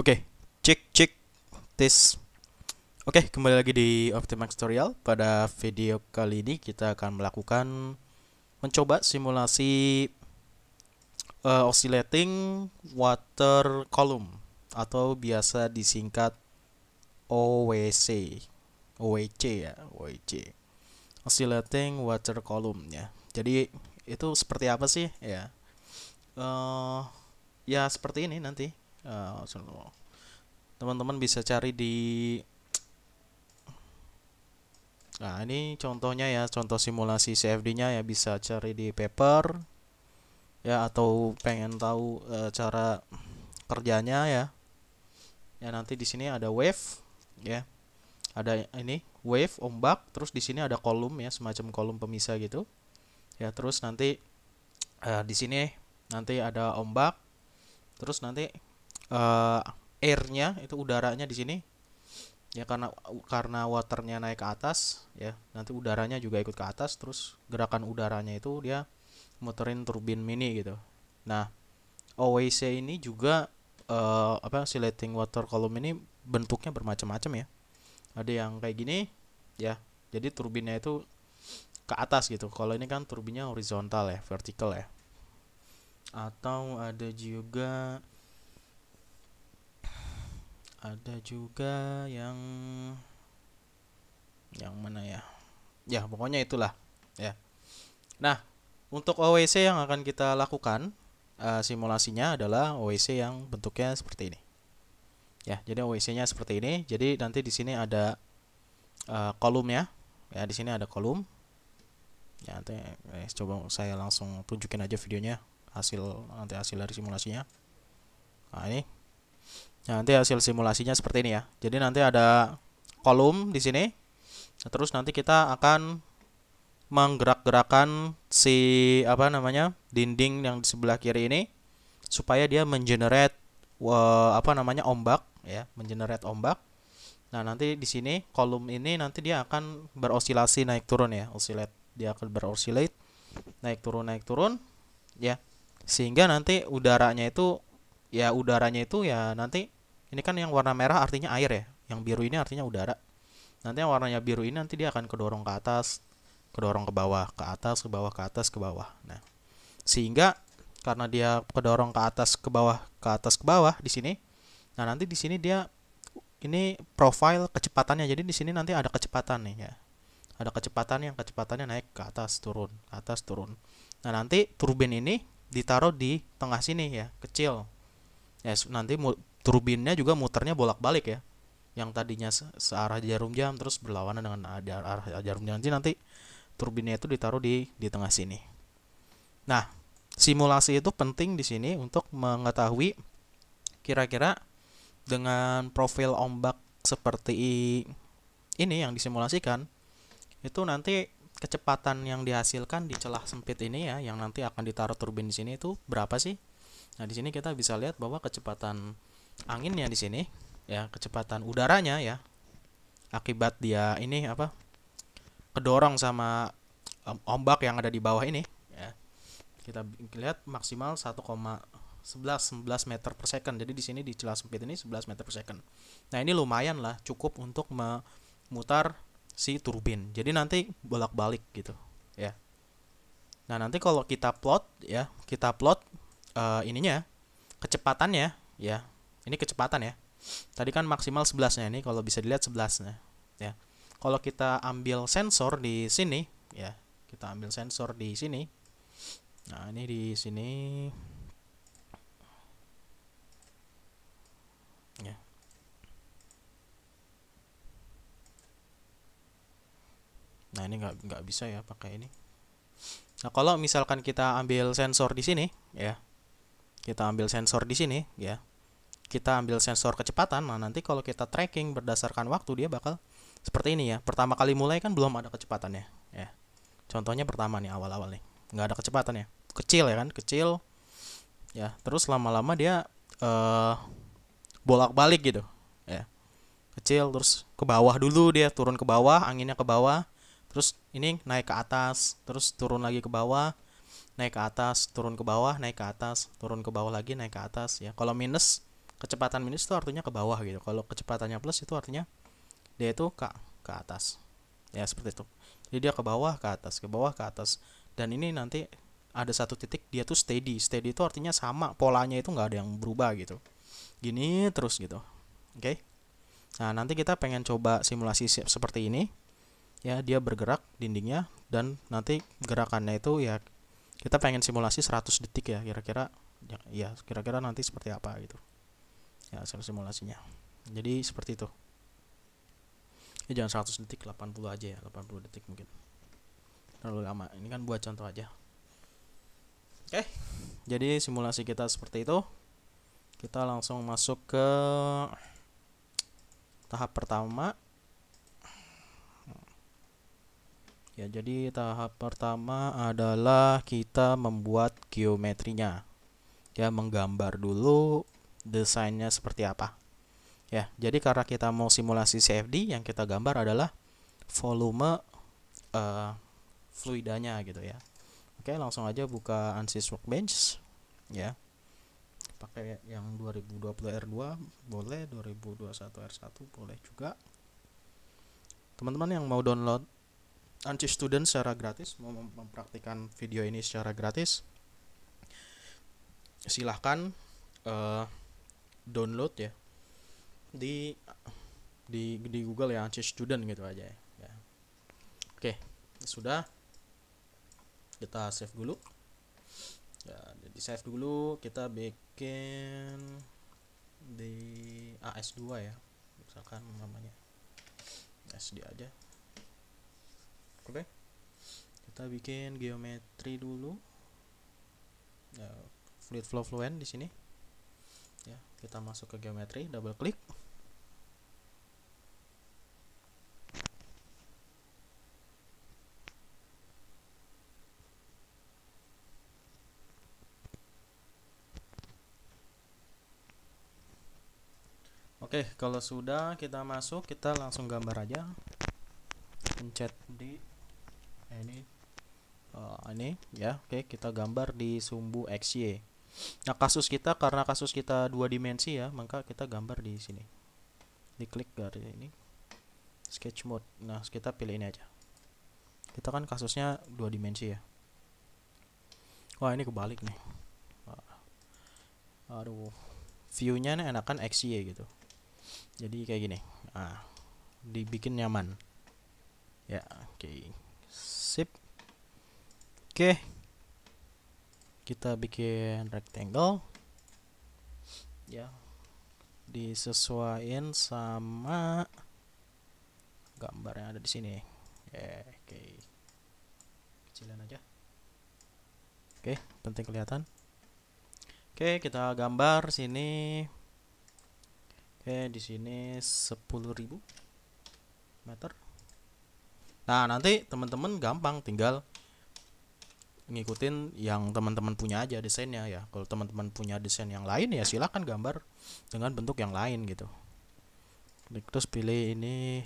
Oke, okay, cek cek tes. Oke, okay, kembali lagi di Optimax Tutorial. Pada video kali ini kita akan melakukan mencoba simulasi uh, oscillating water column atau biasa disingkat OWC. OWC ya, OWC. Oscillating water column ya. Jadi itu seperti apa sih ya? Uh, ya seperti ini nanti Eh, teman-teman bisa cari di nah ini contohnya ya contoh simulasi CFD nya ya bisa cari di paper ya atau pengen tahu e, cara kerjanya ya ya nanti di sini ada wave ya ada ini wave ombak terus di sini ada kolom ya semacam kolom pemisah gitu ya terus nanti e, di sini nanti ada ombak terus nanti uh, airnya itu udaranya di sini ya karena karena waternya naik ke atas ya nanti udaranya juga ikut ke atas terus gerakan udaranya itu dia muterin turbin mini gitu nah OWC ini juga uh, apa silating water column ini bentuknya bermacam-macam ya ada yang kayak gini ya jadi turbinnya itu ke atas gitu kalau ini kan turbinnya horizontal ya vertikal ya atau ada juga ada juga yang yang mana ya ya pokoknya itulah ya nah untuk OWC yang akan kita lakukan uh, simulasinya adalah OWC yang bentuknya seperti ini ya jadi OWC-nya seperti ini jadi nanti di sini ada uh, ya, ya di sini ada kolom ya nanti eh, coba saya langsung tunjukin aja videonya hasil nanti hasil dari simulasinya nah ini Nah, nanti hasil simulasinya seperti ini ya. Jadi nanti ada kolom di sini. Terus nanti kita akan menggerak-gerakan si apa namanya? dinding yang di sebelah kiri ini supaya dia mengenerate eh, apa namanya? ombak ya, mengenerate ombak. Nah, nanti di sini kolom ini nanti dia akan berosilasi naik turun ya, oscillate. Dia akan berosilate naik turun naik turun ya. Sehingga nanti udaranya itu ya udaranya itu ya nanti ini kan yang warna merah artinya air ya yang biru ini artinya udara nanti yang warnanya biru ini nanti dia akan kedorong ke atas kedorong ke bawah ke atas ke bawah ke atas ke bawah nah sehingga karena dia kedorong ke atas ke bawah ke atas ke bawah di sini nah nanti di sini dia ini profile kecepatannya jadi di sini nanti ada kecepatan nih ya ada kecepatan yang kecepatannya naik ke atas turun ke atas turun nah nanti turbin ini ditaruh di tengah sini ya kecil ya nanti turbinnya juga muternya bolak-balik ya yang tadinya se searah jarum jam terus berlawanan dengan arah jarum jam nanti nanti turbinnya itu ditaruh di di tengah sini nah simulasi itu penting di sini untuk mengetahui kira-kira dengan profil ombak seperti ini yang disimulasikan itu nanti kecepatan yang dihasilkan di celah sempit ini ya yang nanti akan ditaruh turbin di sini itu berapa sih Nah, di sini kita bisa lihat bahwa kecepatan anginnya di sini ya, kecepatan udaranya ya akibat dia ini apa? kedorong sama ombak yang ada di bawah ini ya. Kita lihat maksimal 1,11 11 meter per second. Jadi di sini di celah sempit ini 11 meter per second. Nah, ini lumayan lah cukup untuk memutar si turbin. Jadi nanti bolak-balik gitu, ya. Nah, nanti kalau kita plot ya, kita plot uh, ininya kecepatannya ya. Ini kecepatan ya. Tadi kan maksimal 11-nya ini kalau bisa dilihat 11-nya ya. Kalau kita ambil sensor di sini ya, kita ambil sensor di sini. Nah, ini di sini ya. Nah, ini nggak nggak bisa ya pakai ini. Nah, kalau misalkan kita ambil sensor di sini ya kita ambil sensor di sini ya. Kita ambil sensor kecepatan. Nah, nanti kalau kita tracking berdasarkan waktu dia bakal seperti ini ya. Pertama kali mulai kan belum ada kecepatannya ya. Contohnya pertama nih awal-awal nih. nggak ada kecepatan ya. Kecil ya kan, kecil. Ya, terus lama-lama dia uh, bolak-balik gitu ya kecil terus ke bawah dulu dia turun ke bawah anginnya ke bawah terus ini naik ke atas terus turun lagi ke bawah naik ke atas, turun ke bawah, naik ke atas, turun ke bawah lagi, naik ke atas ya. Kalau minus kecepatan minus itu artinya ke bawah gitu. Kalau kecepatannya plus itu artinya dia itu ke ke atas. Ya seperti itu. Jadi dia ke bawah, ke atas, ke bawah, ke atas. Dan ini nanti ada satu titik dia tuh steady. Steady itu artinya sama, polanya itu nggak ada yang berubah gitu. Gini terus gitu. Oke. Okay? Nah, nanti kita pengen coba simulasi seperti ini. Ya, dia bergerak dindingnya dan nanti gerakannya itu ya kita pengen simulasi 100 detik ya kira-kira ya, ya kira-kira nanti seperti apa gitu ya hasil simulasinya jadi seperti itu ya jangan 100 detik 80 aja ya 80 detik mungkin terlalu lama ini kan buat contoh aja oke jadi simulasi kita seperti itu kita langsung masuk ke tahap pertama Ya, jadi tahap pertama adalah kita membuat geometrinya. Ya, menggambar dulu desainnya seperti apa. Ya, jadi karena kita mau simulasi CFD yang kita gambar adalah volume uh, fluidanya gitu ya. Oke, langsung aja buka ANSYS Workbench ya. Pakai yang 2020 R2 boleh, 2021 R1 boleh juga. Teman-teman yang mau download anti student secara gratis mau mem mempraktikkan video ini secara gratis silahkan uh, download ya di di di Google ya anti student gitu aja ya, ya. oke sudah kita save dulu ya jadi save dulu kita bikin di AS2 ya misalkan namanya SD aja oke kita bikin geometri dulu ya, fluid flow fluent di sini ya kita masuk ke geometri double klik Oke, kalau sudah kita masuk, kita langsung gambar aja. Pencet di ini uh, ini ya oke okay, kita gambar di sumbu x y. nah kasus kita karena kasus kita dua dimensi ya maka kita gambar di sini diklik garis ini sketch mode nah kita pilih ini aja kita kan kasusnya dua dimensi ya wah ini kebalik nih aduh viewnya nih enakan x y gitu jadi kayak gini ah dibikin nyaman ya oke okay sip oke kita bikin rectangle ya disesuaikan sama gambar yang ada di sini oke kecilan aja oke penting kelihatan oke kita gambar sini oke di sini ribu meter Nah, nanti teman-teman gampang tinggal ngikutin yang teman-teman punya aja desainnya ya. Kalau teman-teman punya desain yang lain ya silahkan gambar dengan bentuk yang lain gitu. Klik terus pilih ini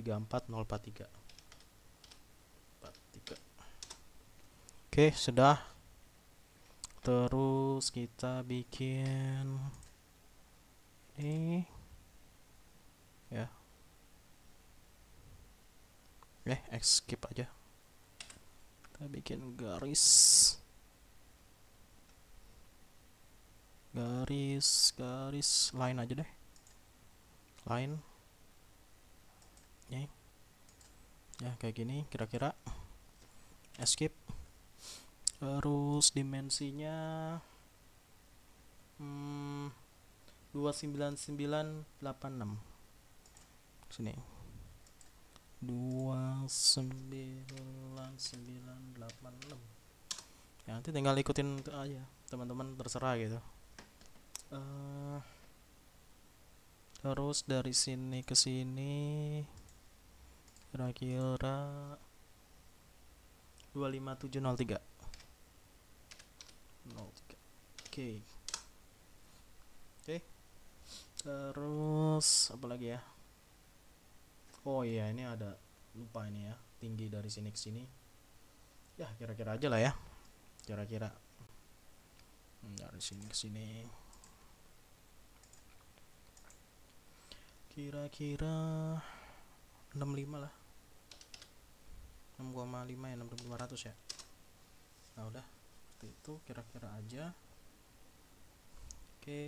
34043. 43. Oke, sudah. Terus kita bikin ini ya eh escape aja kita bikin garis garis garis line aja deh line ini ya kayak gini kira-kira escape terus dimensinya hmm, 29986 sini dua sembilan sembilan delapan enam ya nanti tinggal ikutin aja teman-teman terserah gitu uh, terus dari sini ke sini kira-kira dua lima tujuh nol tiga, oke okay. oke okay. terus apa lagi ya oh iya ini ada lupa ini ya tinggi dari sini ke sini ya kira-kira aja lah ya kira-kira hmm, dari sini ke sini kira-kira 65 lah 6,5 ya 6500 ya nah udah itu kira-kira aja oke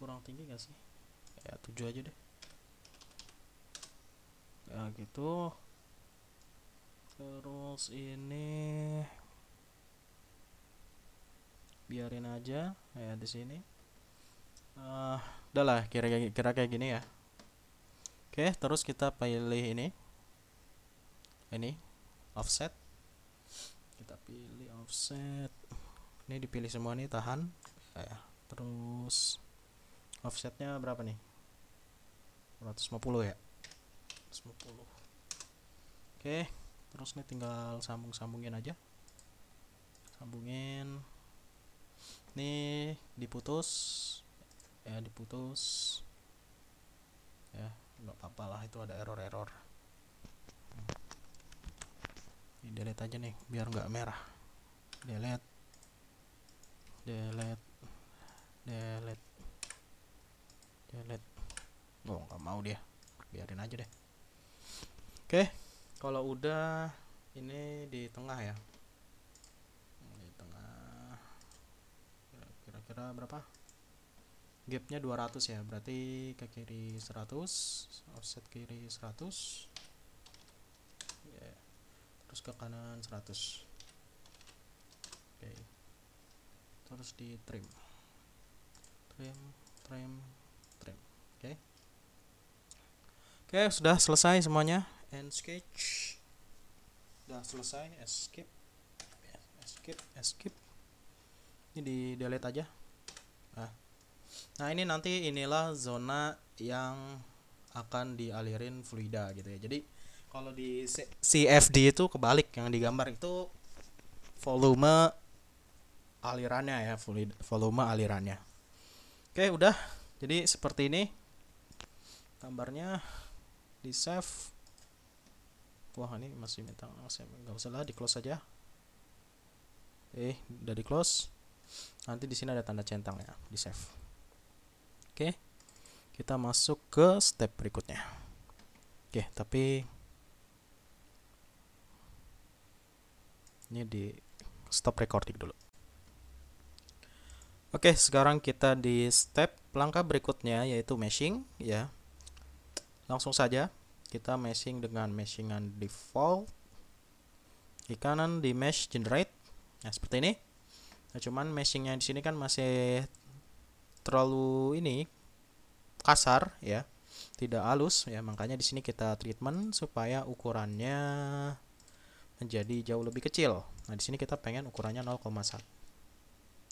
kurang tinggi gak sih ya 7 aja deh ya gitu terus ini biarin aja ya di sini uh, ah, udahlah kira-kira kayak gini ya oke terus kita pilih ini ini offset kita pilih offset ini dipilih semua nih tahan nah, ya terus offsetnya berapa nih 150 ya 120 oke terus nih tinggal sambung-sambungin aja sambungin nih diputus ya diputus ya nggak apa-apa lah itu ada error-error ini delete aja nih biar nggak merah delete delete delete delete oh nggak mau dia biarin aja deh oke kalau udah ini di tengah ya di tengah kira-kira berapa gapnya 200 ya berarti ke kiri 100 offset kiri 100 yeah. terus ke kanan 100 oke okay. terus di trim trim trim trim oke okay. oke okay, sudah selesai semuanya and sketch udah selesai escape escape escape ini di delete aja nah nah ini nanti inilah zona yang akan dialirin fluida gitu ya jadi kalau di CFD itu kebalik yang digambar itu volume alirannya ya fluida, volume alirannya oke udah jadi seperti ini gambarnya di save wah ini masih minta nggak usah lah di close saja eh udah di close nanti di sini ada tanda centang ya di save oke kita masuk ke step berikutnya oke tapi ini di stop recording dulu Oke, sekarang kita di step langkah berikutnya yaitu meshing ya. Langsung saja kita meshing dengan meshingan default di kanan di mesh generate nah seperti ini nah, cuman meshingnya di sini kan masih terlalu ini kasar ya tidak halus ya makanya di sini kita treatment supaya ukurannya menjadi jauh lebih kecil nah di sini kita pengen ukurannya 0,1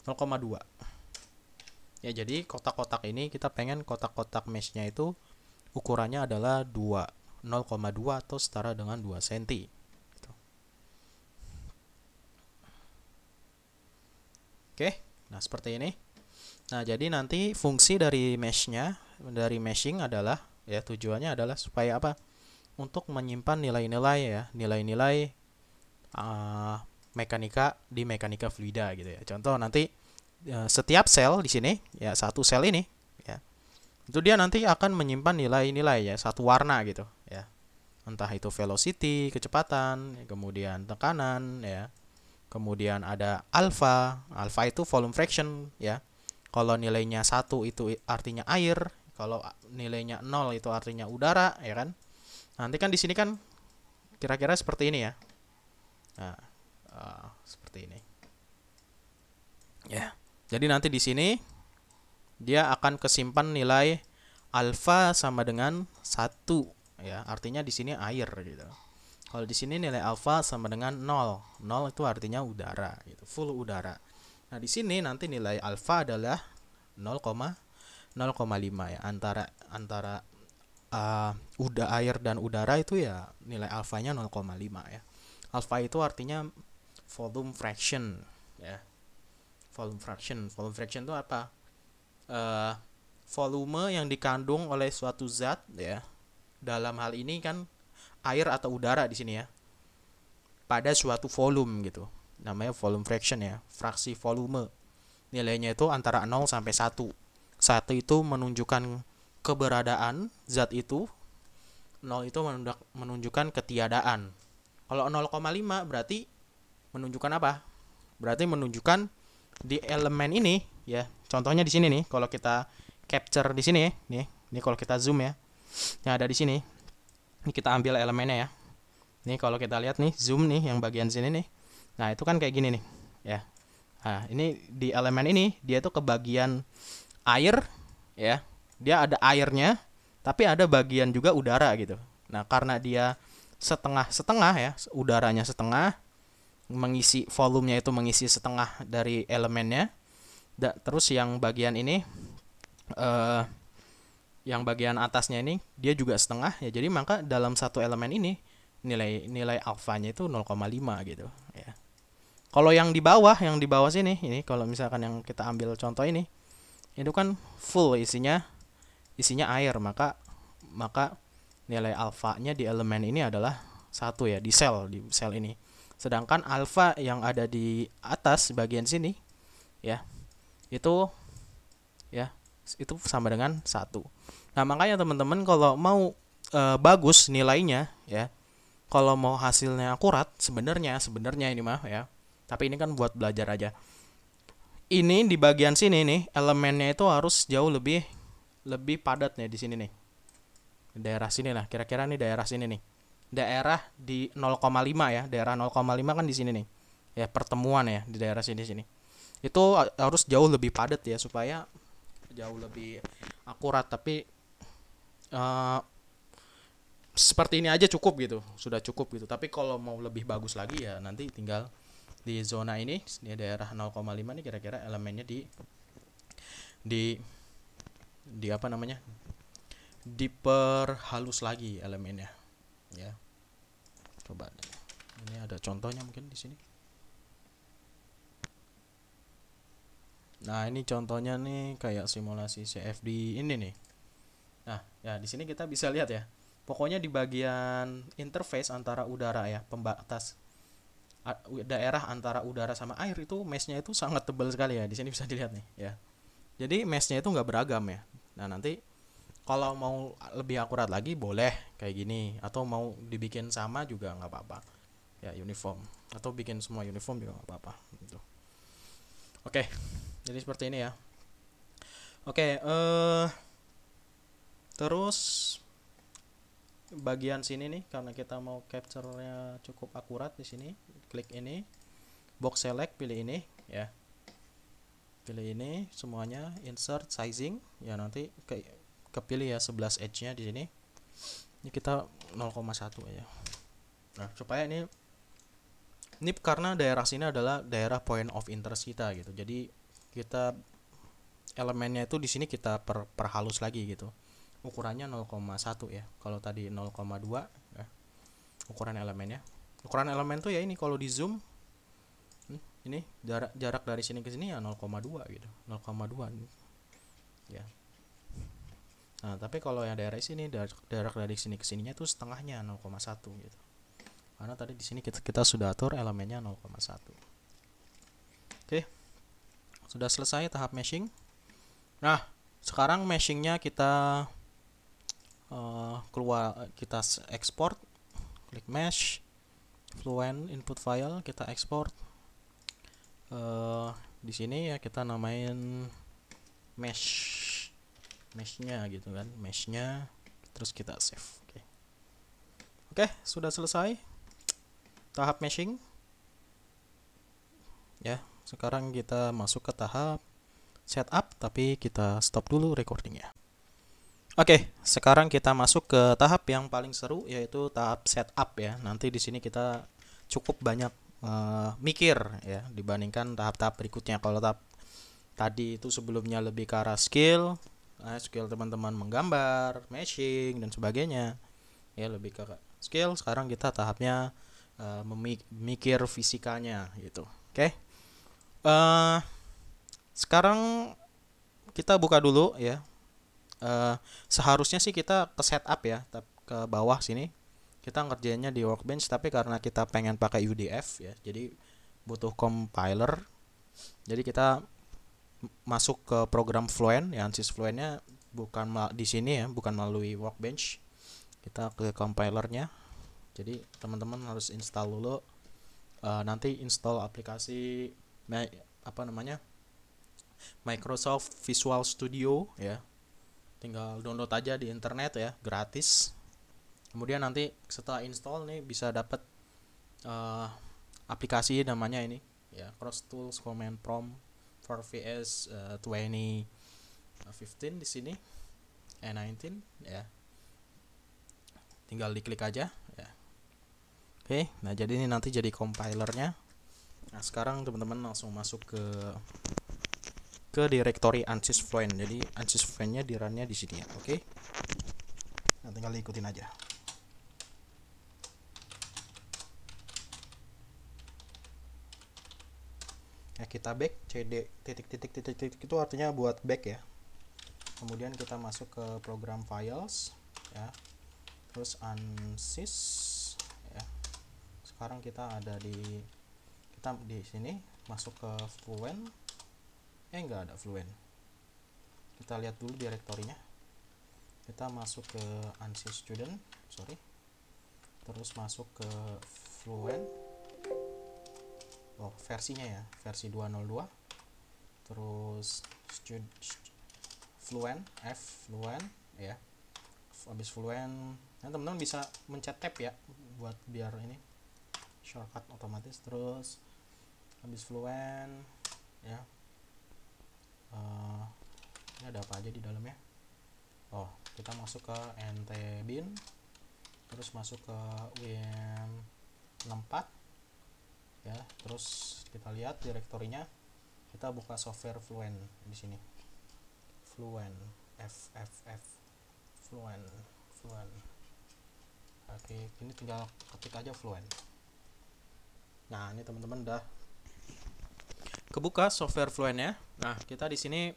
0,2 ya jadi kotak-kotak ini kita pengen kotak-kotak meshnya itu ukurannya adalah 2 0,2 atau setara dengan 2 cm. Gitu. Oke, nah seperti ini. Nah, jadi nanti fungsi dari meshnya, dari meshing adalah, ya tujuannya adalah supaya apa? Untuk menyimpan nilai-nilai ya, nilai-nilai uh, mekanika di mekanika fluida gitu ya. Contoh nanti uh, setiap sel di sini, ya satu sel ini, ya, itu dia nanti akan menyimpan nilai-nilai ya, satu warna gitu entah itu velocity, kecepatan, ya, kemudian tekanan ya. Kemudian ada alpha, alpha itu volume fraction ya. Kalau nilainya satu itu artinya air, kalau nilainya nol itu artinya udara ya kan. Nanti kan di sini kan kira-kira seperti ini ya. Nah, uh, seperti ini. Ya. Jadi nanti di sini dia akan kesimpan nilai alfa sama dengan satu ya artinya di sini air gitu kalau di sini nilai alfa sama dengan 0 0 itu artinya udara gitu full udara nah di sini nanti nilai alfa adalah 0,0,5 ya antara antara uh, udah air dan udara itu ya nilai alfanya 0,5 ya alfa itu artinya volume fraction ya volume fraction volume fraction itu apa uh, volume yang dikandung oleh suatu zat ya dalam hal ini kan air atau udara di sini ya pada suatu volume gitu namanya volume fraction ya fraksi volume nilainya itu antara 0 sampai 1 1 itu menunjukkan keberadaan zat itu 0 itu menunjukkan ketiadaan kalau 0,5 berarti menunjukkan apa berarti menunjukkan di elemen ini ya contohnya di sini nih kalau kita capture di sini nih ini kalau kita zoom ya yang ada di sini. Ini kita ambil elemennya ya. Ini kalau kita lihat nih, zoom nih yang bagian sini nih. Nah, itu kan kayak gini nih, ya. Nah, ini di elemen ini dia tuh ke bagian air ya. Dia ada airnya, tapi ada bagian juga udara gitu. Nah, karena dia setengah-setengah ya, udaranya setengah mengisi volumenya itu mengisi setengah dari elemennya. terus yang bagian ini eh uh, yang bagian atasnya ini dia juga setengah ya jadi maka dalam satu elemen ini nilai nilai alfanya itu 0,5 gitu ya. Kalau yang di bawah yang di bawah sini ini kalau misalkan yang kita ambil contoh ini itu kan full isinya isinya air maka maka nilai alfanya di elemen ini adalah satu ya di sel di sel ini. Sedangkan alfa yang ada di atas bagian sini ya itu ya itu sama dengan satu. Nah makanya teman-teman kalau mau e, bagus nilainya ya, kalau mau hasilnya akurat sebenarnya sebenarnya ini mah ya, tapi ini kan buat belajar aja. Ini di bagian sini nih elemennya itu harus jauh lebih lebih padat nih di sini nih. Daerah sini lah, kira-kira nih daerah sini nih. Daerah di 0,5 ya, daerah 0,5 kan di sini nih. Ya pertemuan ya di daerah sini sini. Itu eh, harus jauh lebih padat ya supaya jauh lebih akurat tapi uh, seperti ini aja cukup gitu sudah cukup gitu tapi kalau mau lebih bagus lagi ya nanti tinggal di zona ini di daerah 0,5 ini kira-kira elemennya di di di apa namanya diperhalus lagi elemennya ya coba ini ada contohnya mungkin di sini Nah, ini contohnya nih kayak simulasi CFD ini nih. Nah, ya di sini kita bisa lihat ya. Pokoknya di bagian interface antara udara ya, pembatas daerah antara udara sama air itu meshnya itu sangat tebal sekali ya. Di sini bisa dilihat nih ya. Jadi meshnya itu nggak beragam ya. Nah nanti kalau mau lebih akurat lagi boleh kayak gini atau mau dibikin sama juga nggak apa-apa ya uniform atau bikin semua uniform juga nggak apa-apa gitu. Oke. Okay jadi seperti ini ya oke okay, uh, eh, terus bagian sini nih karena kita mau capture-nya cukup akurat di sini klik ini box select pilih ini ya pilih ini semuanya insert sizing ya nanti ke kepilih ya 11 edge nya di sini ini kita 0,1 ya nah supaya ini ini karena daerah sini adalah daerah point of interest kita gitu jadi kita elemennya itu di sini kita per, perhalus lagi gitu ukurannya 0,1 ya kalau tadi 0,2 ya. ukuran elemennya ukuran elemen tuh ya ini kalau di zoom hmm, ini jarak jarak dari sini ke sini ya 0,2 gitu 0,2 ya nah tapi kalau yang daerah sini jarak, dari sini ke sininya tuh setengahnya 0,1 gitu karena tadi di sini kita, kita sudah atur elemennya 0,1 oke okay. Sudah selesai tahap meshing. Nah, sekarang meshingnya kita uh, keluar kita export, klik mesh, fluent input file kita export, Uh, eh, di sini ya kita namain mesh meshnya gitu kan meshnya terus kita save oke okay. oke okay, sudah selesai tahap meshing ya yeah. Sekarang kita masuk ke tahap setup, tapi kita stop dulu recordingnya. Oke, sekarang kita masuk ke tahap yang paling seru, yaitu tahap setup ya. Nanti di sini kita cukup banyak uh, mikir ya, dibandingkan tahap-tahap berikutnya. Kalau tahap tadi itu sebelumnya lebih ke arah skill, nah, skill teman-teman menggambar, meshing dan sebagainya. Ya, lebih ke skill. Sekarang kita tahapnya uh, eh, memikir fisikanya gitu. Oke. Okay? uh, sekarang kita buka dulu ya. Uh, seharusnya sih kita ke setup ya, ke bawah sini. Kita ngerjainnya di workbench tapi karena kita pengen pakai UDF ya, jadi butuh compiler. Jadi kita masuk ke program Fluent, ya Ansys Fluentnya bukan di sini ya, bukan melalui workbench. Kita ke compilernya. Jadi teman-teman harus install dulu. Uh, nanti install aplikasi apa namanya Microsoft Visual Studio ya tinggal download aja di internet ya gratis kemudian nanti setelah install nih bisa dapat uh, eh, aplikasi namanya ini ya cross tools command prompt for vs uh, 2015 di sini eh, N 19 ya tinggal diklik aja ya oke nah jadi ini nanti jadi compilernya Nah, sekarang teman-teman langsung masuk ke ke directory ANSYS Fluent. Jadi ANSYS Fluent-nya di run di sini ya, oke? Okay? Nah, tinggal ikutin aja. Ya, kita back cd titik titik titik titik itu artinya buat back ya. Kemudian kita masuk ke program files ya. Terus ANSYS ya. Sekarang kita ada di kita di sini masuk ke fluent eh enggak ada fluent kita lihat dulu direktorinya kita masuk ke ANSI student sorry terus masuk ke fluent oh versinya ya versi 202 terus fluent F fluent ya habis fluent nah teman-teman bisa mencet tab ya buat biar ini shortcut otomatis terus habis fluent ya uh, ini ada apa aja di dalamnya oh kita masuk ke nt bin terus masuk ke win 64 ya terus kita lihat direktorinya kita buka software fluent di sini fluent f f f fluent fluent oke ini tinggal ketik aja fluent nah ini teman-teman udah kebuka software Fluent ya. Nah, kita di sini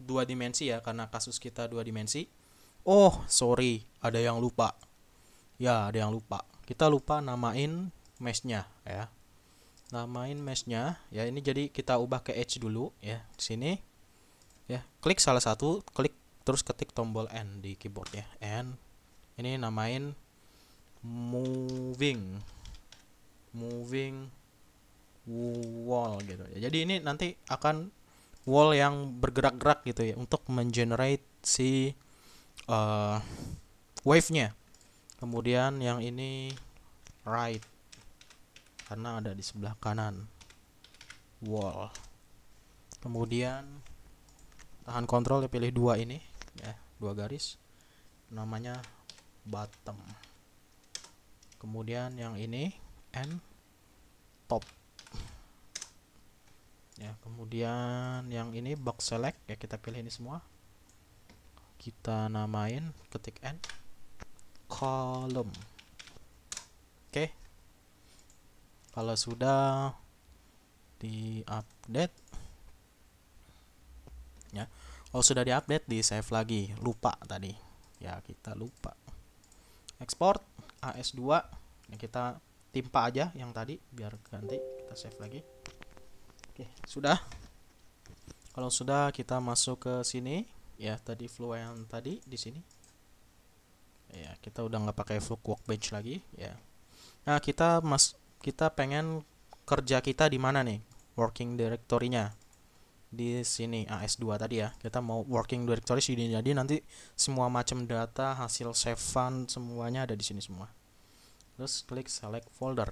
dua dimensi ya karena kasus kita dua dimensi. Oh, sorry, ada yang lupa. Ya, ada yang lupa. Kita lupa namain mesh-nya ya. Namain mesh-nya ya ini jadi kita ubah ke edge dulu ya di sini. Ya, klik salah satu, klik terus ketik tombol N di keyboard ya. N. Ini namain moving moving wall gitu ya. Jadi ini nanti akan wall yang bergerak-gerak gitu ya untuk mengenerate si uh, wave-nya. Kemudian yang ini right karena ada di sebelah kanan wall. Kemudian tahan kontrol ya pilih dua ini ya dua garis namanya bottom kemudian yang ini and top ya kemudian yang ini box select ya kita pilih ini semua kita namain ketik n column oke okay. kalau sudah di update ya kalau sudah di update di save lagi lupa tadi ya kita lupa export as2 kita timpa aja yang tadi biar ganti kita save lagi Oke, sudah. Kalau sudah kita masuk ke sini ya tadi flow yang tadi di sini. Ya, kita udah nggak pakai flow Workbench lagi ya. Nah, kita mas kita pengen kerja kita di mana nih? Working directory-nya di sini AS2 tadi ya. Kita mau working directory sini jadi nanti semua macam data hasil save semuanya ada di sini semua. Terus klik select folder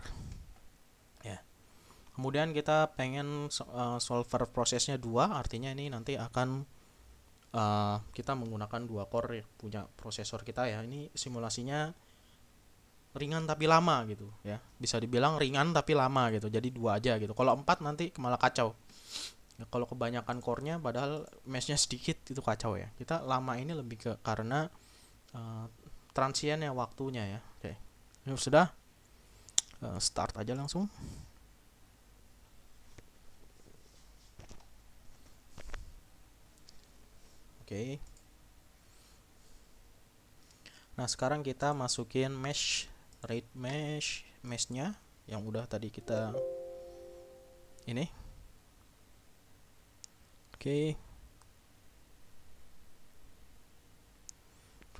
kemudian kita pengen uh, solver prosesnya dua artinya ini nanti akan uh, kita menggunakan dua core ya, punya prosesor kita ya ini simulasinya ringan tapi lama gitu ya bisa dibilang ringan tapi lama gitu jadi dua aja gitu kalau empat nanti malah kacau ya, kalau kebanyakan core-nya padahal mesh-nya sedikit itu kacau ya kita lama ini lebih ke karena uh, waktunya ya oke okay. Ya sudah uh, start aja langsung Oke. Okay. Nah, sekarang kita masukin mesh rate mesh meshnya yang udah tadi kita ini. Oke. Okay.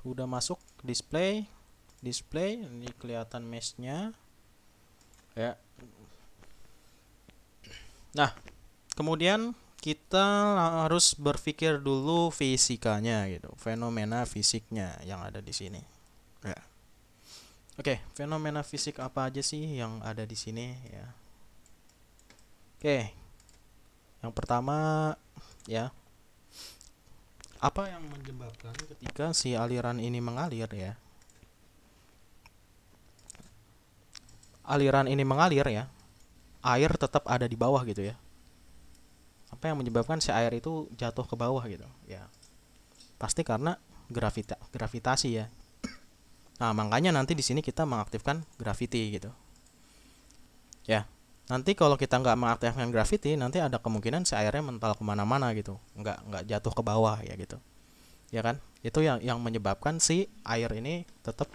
Udah masuk display display ini kelihatan meshnya ya nah kemudian kita harus berpikir dulu fisikanya gitu, fenomena fisiknya yang ada di sini. Ya. Oke, fenomena fisik apa aja sih yang ada di sini ya? Oke. Yang pertama ya. Apa yang menyebabkan ketika si aliran ini mengalir ya? Aliran ini mengalir ya. Air tetap ada di bawah gitu ya apa yang menyebabkan si air itu jatuh ke bawah gitu ya pasti karena gravita gravitasi ya nah makanya nanti di sini kita mengaktifkan gravity gitu ya nanti kalau kita nggak mengaktifkan gravity nanti ada kemungkinan si airnya mental kemana-mana gitu nggak nggak jatuh ke bawah ya gitu ya kan itu yang yang menyebabkan si air ini tetap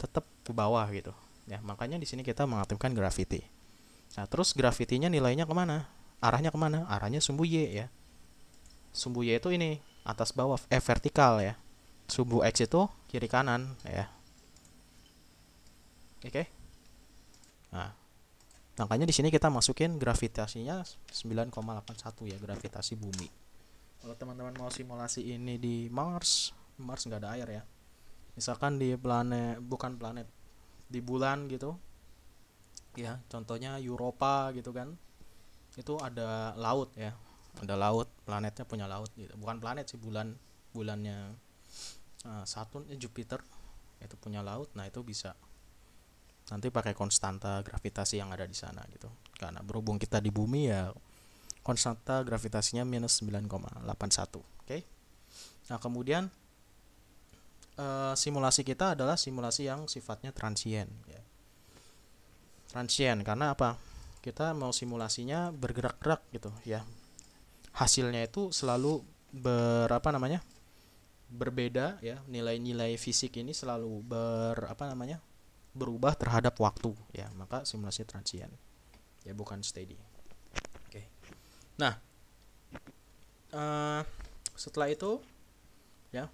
tetap ke bawah gitu ya makanya di sini kita mengaktifkan gravity nah terus gravitinya nilainya kemana arahnya kemana? Arahnya sumbu Y ya. Sumbu Y itu ini atas bawah, eh vertikal ya. Sumbu X itu kiri kanan ya. Oke. Okay. Nah, makanya di sini kita masukin gravitasinya 9,81 ya gravitasi bumi. Kalau teman-teman mau simulasi ini di Mars, Mars nggak ada air ya. Misalkan di planet bukan planet di bulan gitu. Ya, contohnya Europa gitu kan itu ada laut ya ada laut planetnya punya laut gitu bukan planet sih bulan bulannya uh, Saturn eh, Jupiter itu punya laut nah itu bisa nanti pakai konstanta gravitasi yang ada di sana gitu karena berhubung kita di bumi ya konstanta gravitasinya minus 9,81 oke okay? nah kemudian uh, simulasi kita adalah simulasi yang sifatnya transient, ya. transient karena apa kita mau simulasinya bergerak-gerak gitu ya hasilnya itu selalu berapa namanya berbeda ya nilai-nilai fisik ini selalu ber namanya berubah terhadap waktu ya maka simulasi transient ya bukan steady oke nah uh, setelah itu ya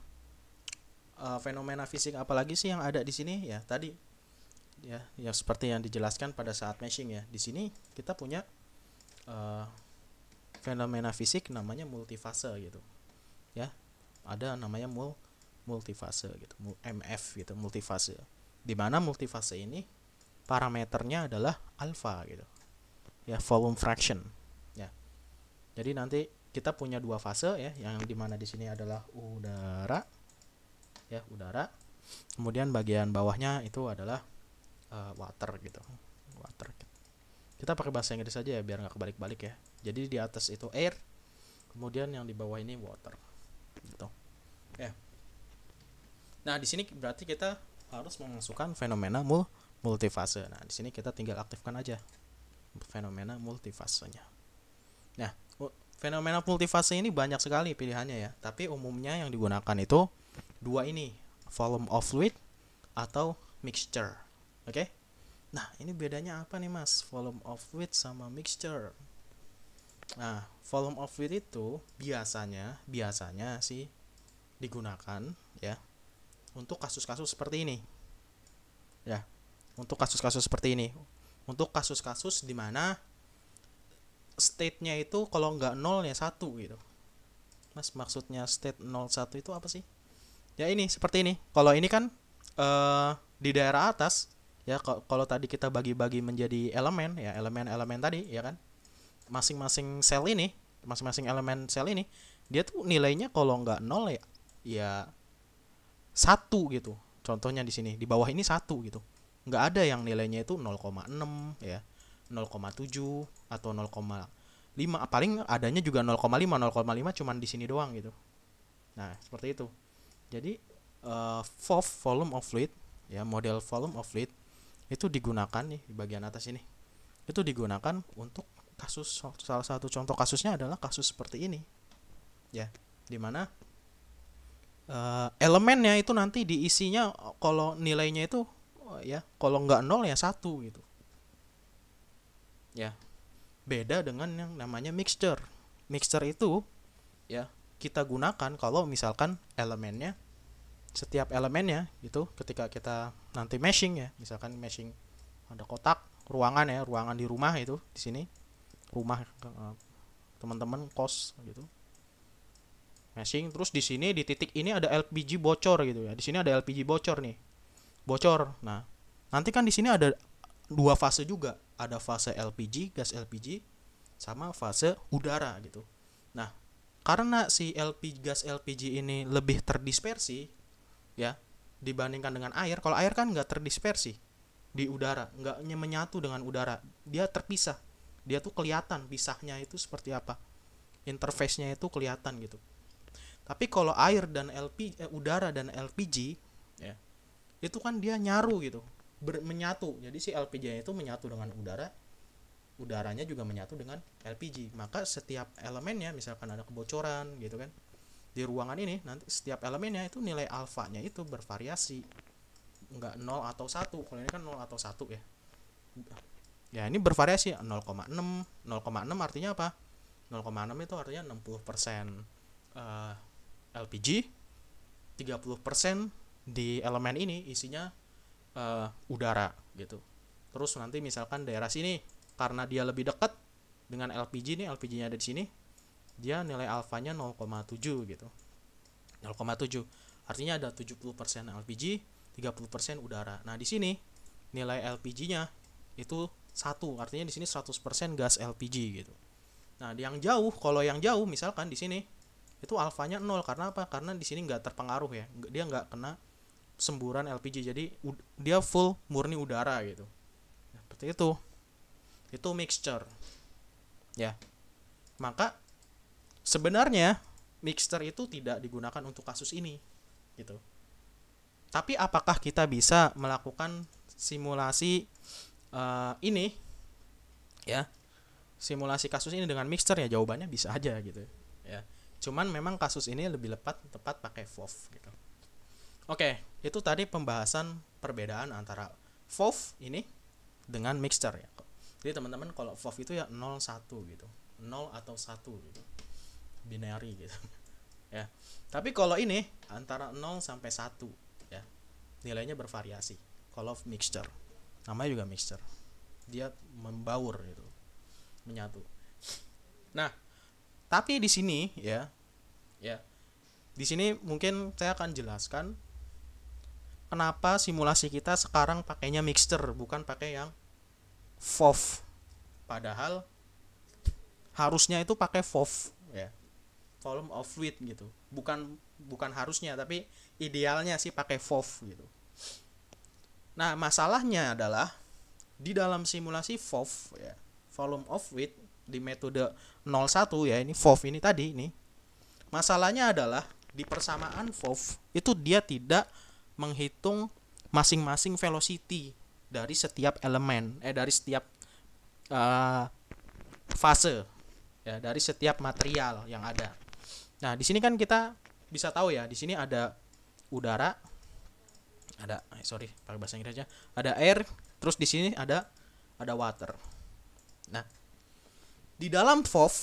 uh, fenomena fisik apalagi sih yang ada di sini ya tadi ya yang seperti yang dijelaskan pada saat meshing ya di sini kita punya uh, fenomena fisik namanya multifase gitu ya ada namanya mul multifase gitu MF gitu multifase di mana multifase ini parameternya adalah alpha gitu ya volume fraction ya jadi nanti kita punya dua fase ya yang dimana di sini adalah udara ya udara kemudian bagian bawahnya itu adalah uh, water gitu water kita pakai bahasa Inggris aja ya biar nggak kebalik-balik ya jadi di atas itu air kemudian yang di bawah ini water gitu ya yeah. nah di sini berarti kita harus memasukkan fenomena mul multifase nah di sini kita tinggal aktifkan aja fenomena multifasenya nah fenomena multifase ini banyak sekali pilihannya ya tapi umumnya yang digunakan itu dua ini volume of fluid atau mixture Oke? Okay? Nah, ini bedanya apa nih Mas? Volume of width sama mixture. Nah, volume of width itu biasanya biasanya sih digunakan ya untuk kasus-kasus seperti ini. Ya. Untuk kasus-kasus seperti ini. Untuk kasus-kasus di mana state-nya itu kalau nggak nol ya satu gitu. Mas maksudnya state 01 itu apa sih? Ya ini seperti ini. Kalau ini kan uh, di daerah atas ya kalau tadi kita bagi-bagi menjadi elemen ya elemen-elemen tadi ya kan masing-masing sel ini masing-masing elemen sel ini dia tuh nilainya kalau nggak nol ya ya satu gitu contohnya di sini di bawah ini satu gitu nggak ada yang nilainya itu 0,6 ya 0,7 atau 0,5 ah, paling adanya juga 0,5 0,5 cuman di sini doang gitu nah seperti itu jadi uh, volume of fluid ya model volume of fluid itu digunakan nih di bagian atas ini itu digunakan untuk kasus salah satu contoh kasusnya adalah kasus seperti ini ya dimana uh, eh, elemennya itu nanti diisinya eh, kalau nilainya itu uh, ya kalau nggak nol ya satu gitu ya beda dengan yang namanya mixture mixture itu ya kita gunakan kalau misalkan elemennya setiap elemennya gitu ketika kita nanti meshing ya misalkan meshing ada kotak ruangan ya ruangan di rumah itu di sini rumah eh, teman-teman kos gitu meshing terus di sini di titik ini ada LPG bocor gitu ya di sini ada LPG bocor nih bocor nah nanti kan di sini ada dua fase juga ada fase LPG gas LPG sama fase udara gitu nah karena si LPG gas LPG ini lebih terdispersi ya dibandingkan dengan air kalau air kan nggak terdispersi di udara nggak menyatu dengan udara dia terpisah dia tuh kelihatan pisahnya itu seperti apa interface-nya itu kelihatan gitu tapi kalau air dan LP eh, udara dan LPG ya itu kan dia nyaru gitu ber, menyatu jadi si LPG itu menyatu dengan udara udaranya juga menyatu dengan LPG maka setiap elemennya misalkan ada kebocoran gitu kan di ruangan ini nanti setiap elemennya itu nilai alfanya itu bervariasi nggak 0 atau 1 kalau ini kan 0 atau 1 ya ya ini bervariasi 0,6 0,6 artinya apa 0,6 itu artinya 60 persen uh, LPG 30 persen di elemen ini isinya uh, udara gitu terus nanti misalkan daerah sini karena dia lebih dekat dengan LPG nih LPG-nya ada di sini dia nilai alfanya 0,7 gitu 0,7 artinya ada 70% LPG 30% udara nah di sini nilai LPG-nya itu satu artinya di sini 100% gas LPG gitu nah yang jauh kalau yang jauh misalkan di sini itu alfanya 0 karena apa karena di sini nggak terpengaruh ya dia nggak kena semburan LPG jadi dia full murni udara gitu nah, seperti itu itu mixture ya maka sebenarnya mixer itu tidak digunakan untuk kasus ini gitu tapi apakah kita bisa melakukan simulasi uh, ini ya simulasi kasus ini dengan mixer ya jawabannya bisa aja gitu ya cuman memang kasus ini lebih lepat tepat pakai FOV gitu oke itu tadi pembahasan perbedaan antara FOV ini dengan mixer ya jadi teman-teman kalau FOV itu ya 0 1 gitu 0 atau 1 gitu binary gitu ya tapi kalau ini antara 0 sampai 1 ya nilainya bervariasi kalau mixture namanya juga mixture dia membaur itu, menyatu nah tapi di sini ya ya di sini mungkin saya akan jelaskan kenapa simulasi kita sekarang pakainya mixture bukan pakai yang FOV padahal harusnya itu pakai FOV ya volume of fluid gitu bukan bukan harusnya tapi idealnya sih pakai FOV gitu nah masalahnya adalah di dalam simulasi FOV ya volume of fluid di metode 01 ya ini FOV ini tadi ini masalahnya adalah di persamaan FOV itu dia tidak menghitung masing-masing velocity dari setiap elemen eh dari setiap uh, fase ya dari setiap material yang ada Nah, di sini kan kita bisa tahu ya, di sini ada udara, ada eh, sorry pakai bahasa Inggris aja, ada air, terus di sini ada ada water. Nah, di dalam FOV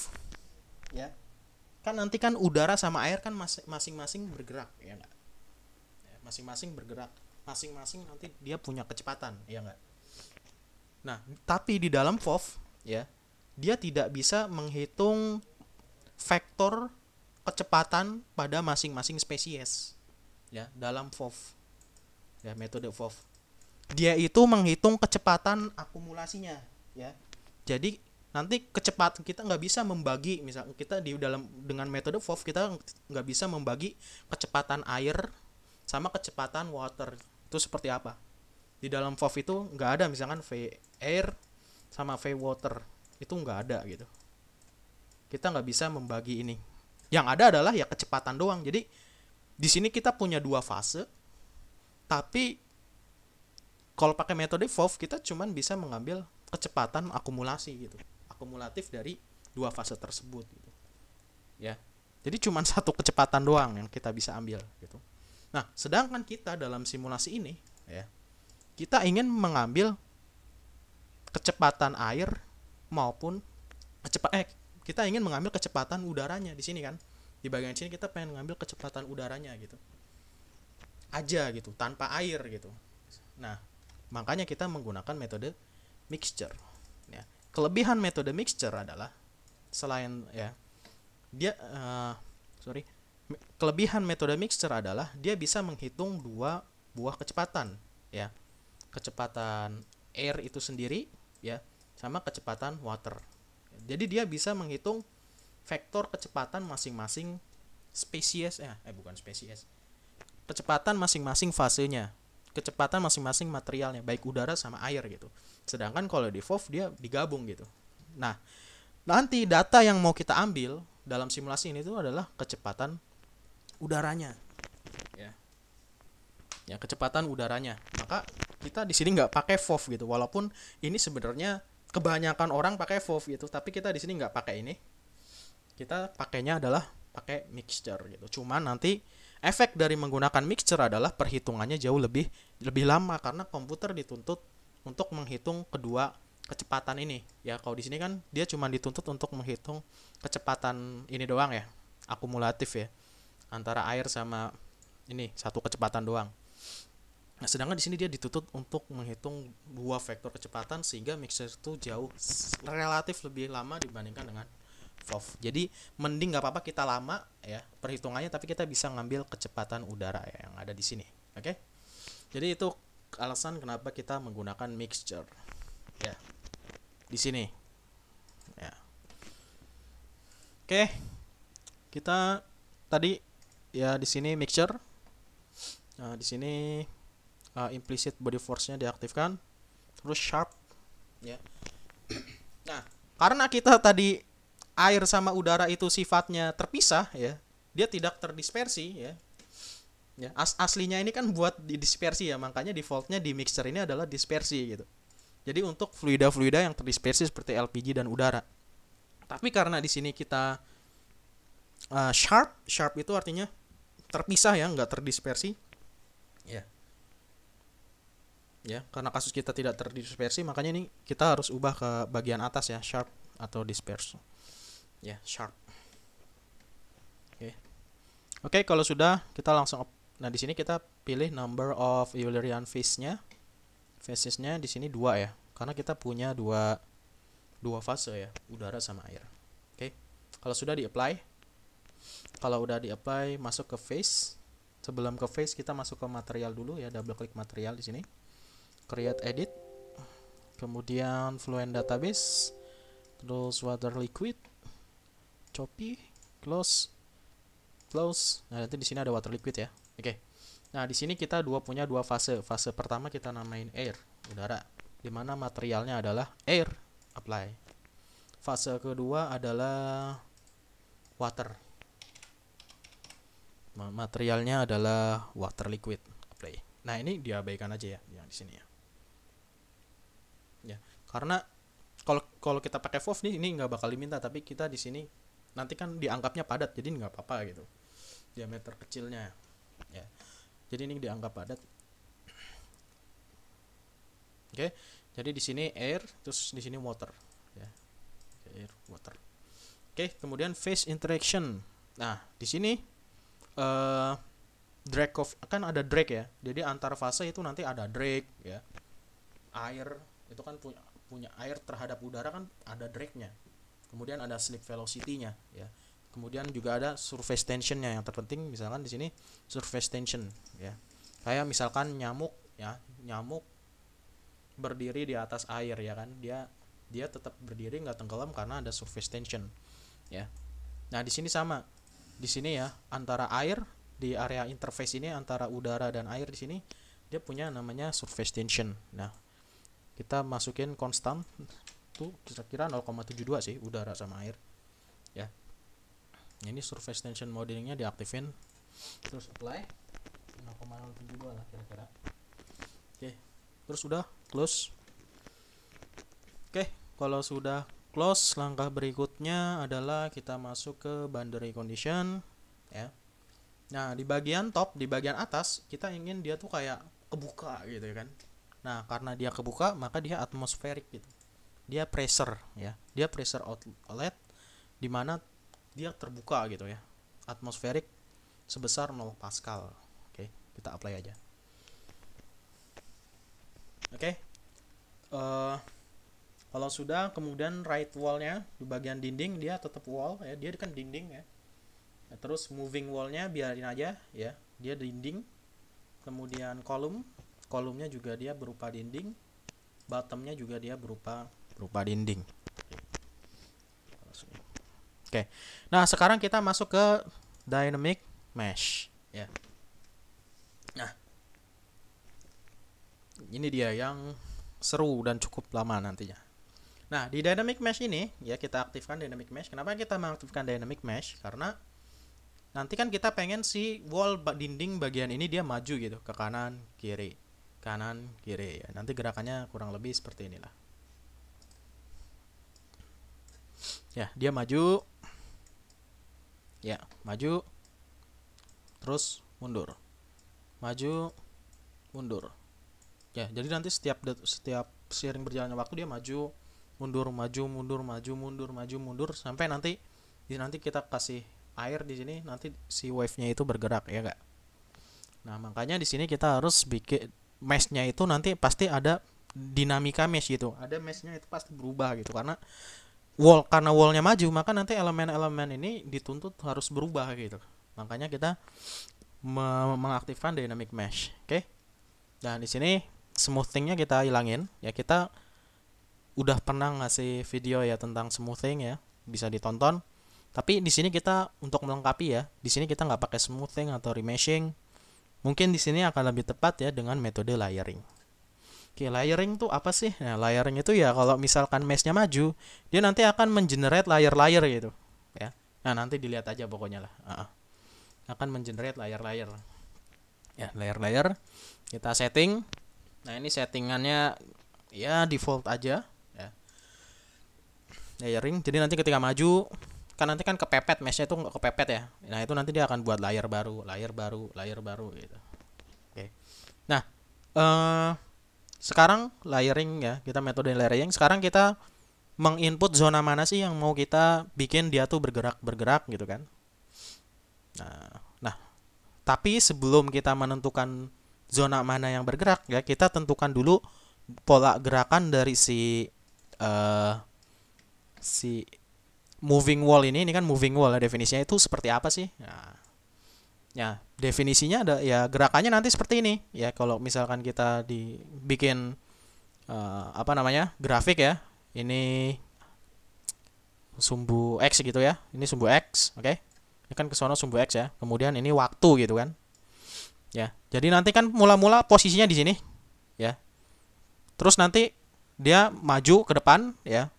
ya kan nanti kan udara sama air kan masing-masing bergerak ya enggak ya, masing-masing bergerak masing-masing nanti dia punya kecepatan ya enggak nah tapi di dalam FOV ya dia tidak bisa menghitung vektor kecepatan pada masing-masing spesies ya dalam FOV ya metode FOV dia itu menghitung kecepatan akumulasinya ya jadi nanti kecepatan kita nggak bisa membagi misal kita di dalam dengan metode FOV kita nggak bisa membagi kecepatan air sama kecepatan water itu seperti apa di dalam FOV itu nggak ada misalkan V air sama V water itu nggak ada gitu kita nggak bisa membagi ini yang ada adalah ya kecepatan doang. Jadi di sini kita punya dua fase, tapi kalau pakai metode FOV kita cuman bisa mengambil kecepatan akumulasi gitu, akumulatif dari dua fase tersebut gitu. Ya. Jadi cuman satu kecepatan doang yang kita bisa ambil gitu. Nah, sedangkan kita dalam simulasi ini ya, kita ingin mengambil kecepatan air maupun kecepat eh kita ingin mengambil kecepatan udaranya di sini kan di bagian sini kita pengen ngambil kecepatan udaranya gitu aja gitu tanpa air gitu nah makanya kita menggunakan metode mixture ya kelebihan metode mixture adalah selain ya dia uh, sorry kelebihan metode mixture adalah dia bisa menghitung dua buah kecepatan ya kecepatan air itu sendiri ya sama kecepatan water jadi dia bisa menghitung vektor kecepatan masing-masing spesies eh, eh bukan spesies. Kecepatan masing-masing fasenya, kecepatan masing-masing materialnya, baik udara sama air gitu. Sedangkan kalau di FOV dia digabung gitu. Nah, nanti data yang mau kita ambil dalam simulasi ini itu adalah kecepatan udaranya. Ya. Ya, kecepatan udaranya. Maka kita di sini nggak pakai FOV gitu, walaupun ini sebenarnya kebanyakan orang pakai VOV gitu tapi kita di sini nggak pakai ini kita pakainya adalah pakai mixer gitu cuman nanti efek dari menggunakan mixer adalah perhitungannya jauh lebih lebih lama karena komputer dituntut untuk menghitung kedua kecepatan ini ya kalau di sini kan dia cuma dituntut untuk menghitung kecepatan ini doang ya akumulatif ya antara air sama ini satu kecepatan doang Nah, sedangkan di sini dia dituntut untuk menghitung dua vektor kecepatan sehingga mixer itu jauh relatif lebih lama dibandingkan dengan valve Jadi mending nggak apa-apa kita lama ya perhitungannya tapi kita bisa ngambil kecepatan udara ya, yang ada di sini. Oke. Okay? Jadi itu alasan kenapa kita menggunakan mixture. Ya. Di sini. Ya. Oke. Kita tadi ya di sini mixture. Nah, di sini uh, implicit body force-nya diaktifkan terus sharp ya nah karena kita tadi air sama udara itu sifatnya terpisah ya dia tidak terdispersi ya ya as aslinya ini kan buat didispersi ya makanya defaultnya di mixer ini adalah dispersi gitu jadi untuk fluida-fluida yang terdispersi seperti LPG dan udara tapi karena di sini kita uh, sharp sharp itu artinya terpisah ya nggak terdispersi ya yeah ya karena kasus kita tidak terdispersi makanya ini kita harus ubah ke bagian atas ya sharp atau disperse ya sharp oke okay. oke okay, kalau sudah kita langsung nah di sini kita pilih number of Eulerian face nya nya di sini dua ya karena kita punya dua dua fase ya udara sama air oke okay. kalau sudah di apply kalau udah di apply masuk ke face sebelum ke face kita masuk ke material dulu ya double klik material di sini create edit kemudian fluent database terus water liquid copy close close nah nanti di sini ada water liquid ya oke okay. nah di sini kita dua punya dua fase fase pertama kita namain air udara dimana materialnya adalah air apply fase kedua adalah water materialnya adalah water liquid apply nah ini diabaikan aja ya yang di sini ya karena kalau kalau kita pakai FOV nih ini nggak bakal diminta tapi kita di sini nanti kan dianggapnya padat jadi nggak apa-apa gitu diameter kecilnya ya jadi ini dianggap padat oke okay. jadi di sini air terus di sini water ya air water oke okay. kemudian phase interaction nah di sini uh, drag of kan ada drag ya jadi antar fase itu nanti ada drag ya air itu kan punya punya air terhadap udara kan ada dragnya kemudian ada slip velocity-nya ya kemudian juga ada surface tension-nya yang terpenting misalkan di sini surface tension ya kayak misalkan nyamuk ya nyamuk berdiri di atas air ya kan dia dia tetap berdiri nggak tenggelam karena ada surface tension ya nah di sini sama di sini ya antara air di area interface ini antara udara dan air di sini dia punya namanya surface tension nah kita masukin konstan tuh kira-kira 0,72 sih udara sama air ya ini surface tension modelingnya diaktifin terus apply 0,72 lah kira-kira oke terus udah close oke kalau sudah close langkah berikutnya adalah kita masuk ke boundary condition ya Nah, di bagian top, di bagian atas, kita ingin dia tuh kayak kebuka gitu kan. Nah, karena dia kebuka, maka dia atmosferik gitu. Dia pressure ya. Dia pressure outlet di mana dia terbuka gitu ya. Atmosferik sebesar 0 pascal. Oke, kita apply aja. Oke. Uh, kalau sudah kemudian right wallnya di bagian dinding dia tetap wall ya. Dia kan dinding ya. Nah, terus moving wallnya biarin aja ya. Dia dinding. Kemudian column kolomnya juga dia berupa dinding bottomnya juga dia berupa berupa dinding oke okay. nah sekarang kita masuk ke dynamic mesh ya nah ini dia yang seru dan cukup lama nantinya nah di dynamic mesh ini ya kita aktifkan dynamic mesh kenapa kita mengaktifkan dynamic mesh karena nanti kan kita pengen si wall dinding bagian ini dia maju gitu ke kanan kiri kanan kiri ya. nanti gerakannya kurang lebih seperti inilah ya dia maju ya maju terus mundur maju mundur ya jadi nanti setiap setiap sering berjalannya waktu dia maju mundur maju mundur maju mundur maju mundur sampai nanti nanti kita kasih air di sini nanti si wave-nya itu bergerak ya enggak Nah, makanya di sini kita harus bikin Meshnya itu nanti pasti ada dinamika mesh gitu ada meshnya itu pasti berubah gitu karena wall karena wallnya maju maka nanti elemen-elemen ini dituntut harus berubah gitu makanya kita me mengaktifkan dynamic mesh oke okay? dan di sini smoothingnya kita hilangin ya kita udah pernah ngasih video ya tentang smoothing ya bisa ditonton tapi di sini kita untuk melengkapi ya di sini kita nggak pakai smoothing atau remeshing Mungkin di sini akan lebih tepat ya dengan metode layering. Oke, layering tuh apa sih? Nah, layering itu ya kalau misalkan mesh-nya maju, dia nanti akan mengenerate layer-layer gitu, ya. Nah, nanti dilihat aja pokoknya lah. Uh -uh. Akan mengenerate layer-layer. Ya, layer-layer. Kita setting. Nah, ini settingannya ya default aja, ya. Layering. Jadi nanti ketika maju kan nanti kan kepepet meshnya itu nggak kepepet ya nah itu nanti dia akan buat layer baru layer baru layer baru gitu oke okay. nah uh, sekarang layering ya kita metode layering sekarang kita menginput zona mana sih yang mau kita bikin dia tuh bergerak bergerak gitu kan nah nah tapi sebelum kita menentukan zona mana yang bergerak ya kita tentukan dulu pola gerakan dari si uh, si moving wall ini ini kan moving wall ya definisinya itu seperti apa sih nah ya definisinya ada ya gerakannya nanti seperti ini ya kalau misalkan kita dibikin uh, apa namanya grafik ya ini sumbu x gitu ya ini sumbu x oke okay? ini kan ke sono sumbu x ya kemudian ini waktu gitu kan ya jadi nanti kan mula-mula posisinya di sini ya terus nanti dia maju ke depan ya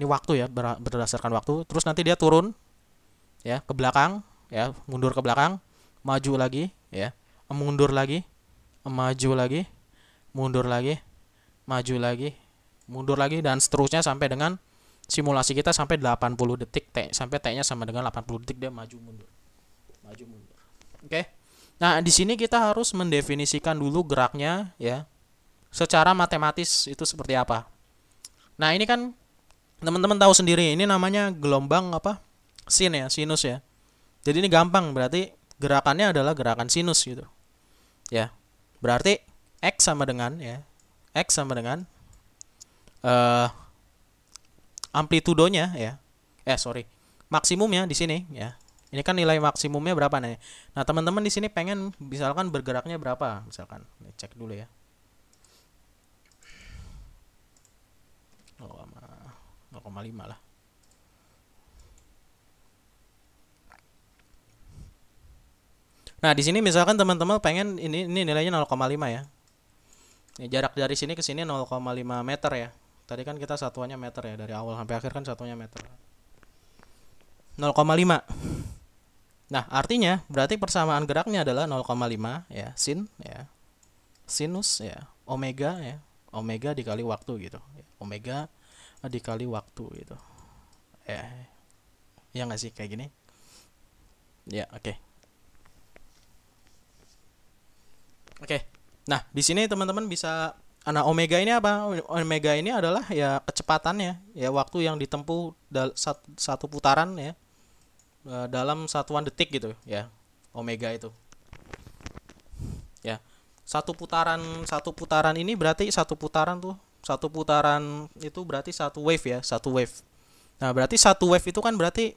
ini waktu ya berdasarkan waktu terus nanti dia turun ya ke belakang ya mundur ke belakang maju lagi ya mundur lagi maju lagi mundur lagi maju lagi mundur lagi dan seterusnya sampai dengan simulasi kita sampai 80 detik T sampai T-nya sama dengan 80 detik dia maju mundur maju mundur oke okay? nah di sini kita harus mendefinisikan dulu geraknya ya secara matematis itu seperti apa nah ini kan teman-teman tahu sendiri ini namanya gelombang apa sin ya sinus ya jadi ini gampang berarti gerakannya adalah gerakan sinus gitu ya berarti x sama dengan ya x sama dengan uh, amplitudonya ya eh sorry maksimum ya di sini ya ini kan nilai maksimumnya berapa nih nah teman-teman di sini pengen misalkan bergeraknya berapa misalkan cek dulu ya oh, lah Nah, di sini misalkan teman-teman pengen ini ini nilainya 0,5 ya. Ini jarak dari sini ke sini 0,5 meter ya. Tadi kan kita satuannya meter ya, dari awal sampai akhir kan satuannya meter. 0,5. Nah, artinya berarti persamaan geraknya adalah 0,5 ya, sin ya. Sinus ya, omega ya. Omega dikali waktu gitu. Ya, omega dikali waktu gitu eh ya nggak sih kayak gini ya oke okay. oke okay. nah di sini teman-teman bisa nah omega ini apa omega ini adalah ya kecepatannya ya waktu yang ditempuh satu putaran ya e, dalam satuan detik gitu ya omega itu ya satu putaran satu putaran ini berarti satu putaran tuh satu putaran itu berarti satu wave ya satu wave nah berarti satu wave itu kan berarti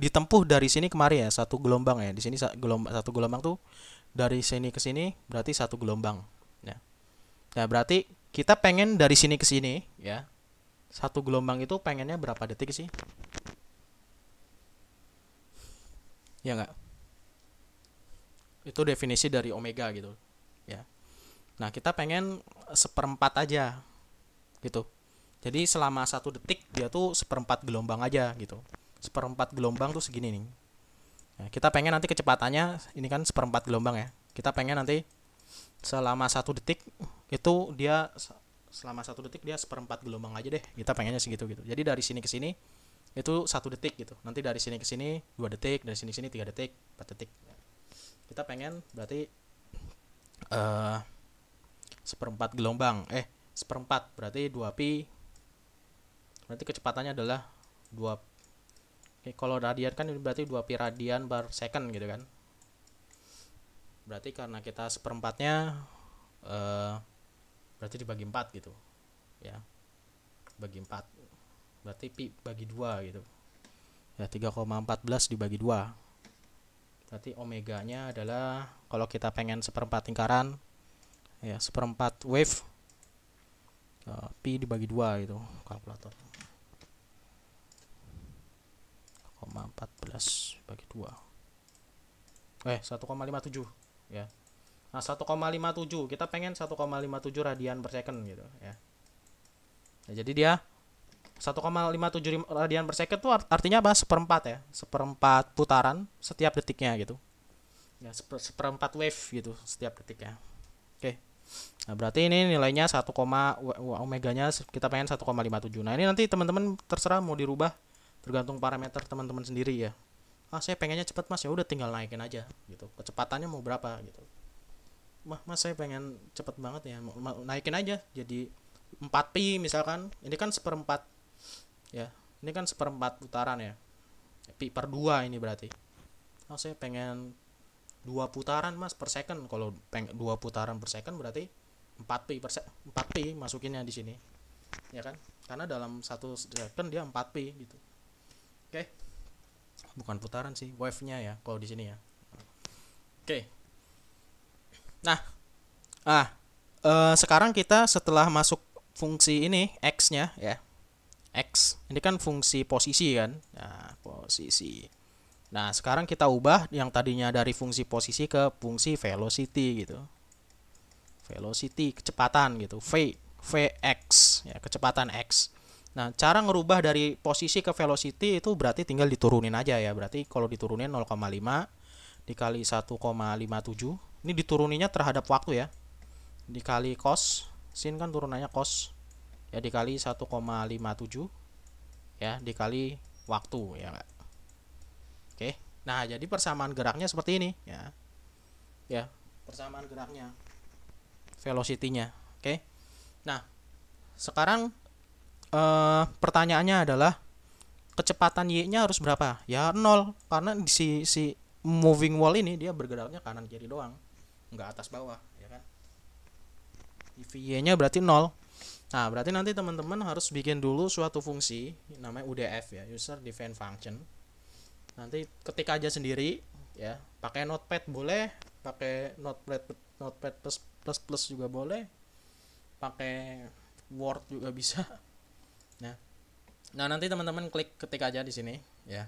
ditempuh dari sini kemari ya satu gelombang ya di sini gelombang satu gelombang tuh dari sini ke sini berarti satu gelombang ya nah berarti kita pengen dari sini ke sini ya satu gelombang itu pengennya berapa detik sih ya enggak itu definisi dari omega gitu ya nah kita pengen seperempat aja gitu jadi selama satu detik dia tuh seperempat gelombang aja gitu seperempat gelombang tuh segini nih nah, kita pengen nanti kecepatannya ini kan seperempat gelombang ya kita pengen nanti selama satu detik itu dia selama satu detik dia seperempat gelombang aja deh kita pengennya segitu gitu jadi dari sini ke sini itu satu detik gitu nanti dari sini ke sini dua detik dari sini ke sini tiga detik empat detik kita pengen berarti uh, seperempat gelombang eh seperempat berarti 2 pi berarti kecepatannya adalah 2 Oke, kalau radian kan berarti 2 pi radian per second gitu kan berarti karena kita seperempatnya eh berarti dibagi 4 gitu ya bagi 4 berarti pi bagi 2 gitu ya 3,14 dibagi 2 berarti omeganya adalah kalau kita pengen seperempat lingkaran ya seperempat wave uh, pi dibagi dua itu kalkulator koma 14 bagi dua eh 1,57 ya nah 1,57 kita pengen 1,57 radian per second gitu ya nah, jadi dia 1,57 radian per second itu artinya apa? Seperempat ya, seperempat putaran setiap detiknya gitu. Ya, seperempat wave gitu setiap detiknya. Oke. Okay. Nah, berarti ini nilainya 1, omeganya kita pengen 1,57. Nah, ini nanti teman-teman terserah mau dirubah tergantung parameter teman-teman sendiri ya. Ah, saya pengennya cepat Mas. Ya udah tinggal naikin aja gitu. Kecepatannya mau berapa gitu. Mah, Mas saya pengen cepat banget ya. Naikin aja jadi 4pi misalkan. Ini kan seperempat ya. Ini kan seperempat putaran ya. Pi per 2 ini berarti. Oh, saya pengen dua putaran mas per second kalau peng dua putaran per second berarti 4 pi per 4 pi masukinnya di sini ya kan karena dalam satu second dia 4 pi gitu oke okay. bukan putaran sih wave nya ya kalau di sini ya oke okay. nah ah eh, sekarang kita setelah masuk fungsi ini x nya ya x ini kan fungsi posisi kan nah posisi Nah, sekarang kita ubah yang tadinya dari fungsi posisi ke fungsi velocity gitu. Velocity kecepatan gitu, v vx ya, kecepatan x. Nah, cara ngerubah dari posisi ke velocity itu berarti tinggal diturunin aja ya. Berarti kalau diturunin 0,5 dikali 1,57. Ini dituruninnya terhadap waktu ya. Dikali cos, sin kan turunannya cos. Ya dikali 1,57 ya dikali waktu ya enggak. Oke. Nah, jadi persamaan geraknya seperti ini ya. Ya, persamaan geraknya. Velocity-nya, oke. Nah, sekarang eh, pertanyaannya adalah kecepatan Y-nya harus berapa? Ya 0 karena di si, si moving wall ini dia bergeraknya kanan kiri doang. Enggak atas bawah, ya kan? Y-nya berarti 0. Nah, berarti nanti teman-teman harus bikin dulu suatu fungsi namanya UDF ya, user defined function nanti ketik aja sendiri ya pakai notepad boleh pakai notepad notepad plus plus plus juga boleh pakai word juga bisa ya nah nanti teman-teman klik ketik aja di sini ya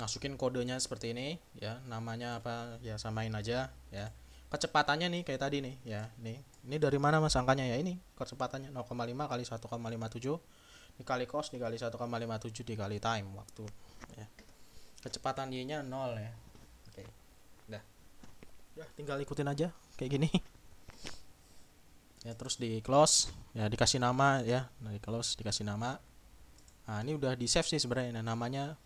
masukin kodenya seperti ini ya namanya apa ya samain aja ya kecepatannya nih kayak tadi nih ya ini ini dari mana mas angkanya ya ini kecepatannya 0,5 kali 1,57 dikali cos dikali 1,57 dikali time waktu ya kecepatan y nya 0 ya oke udah ya, tinggal ikutin aja kayak gini ya terus di close ya dikasih nama ya nah, di close dikasih nama nah ini udah di save sih sebenarnya nah, namanya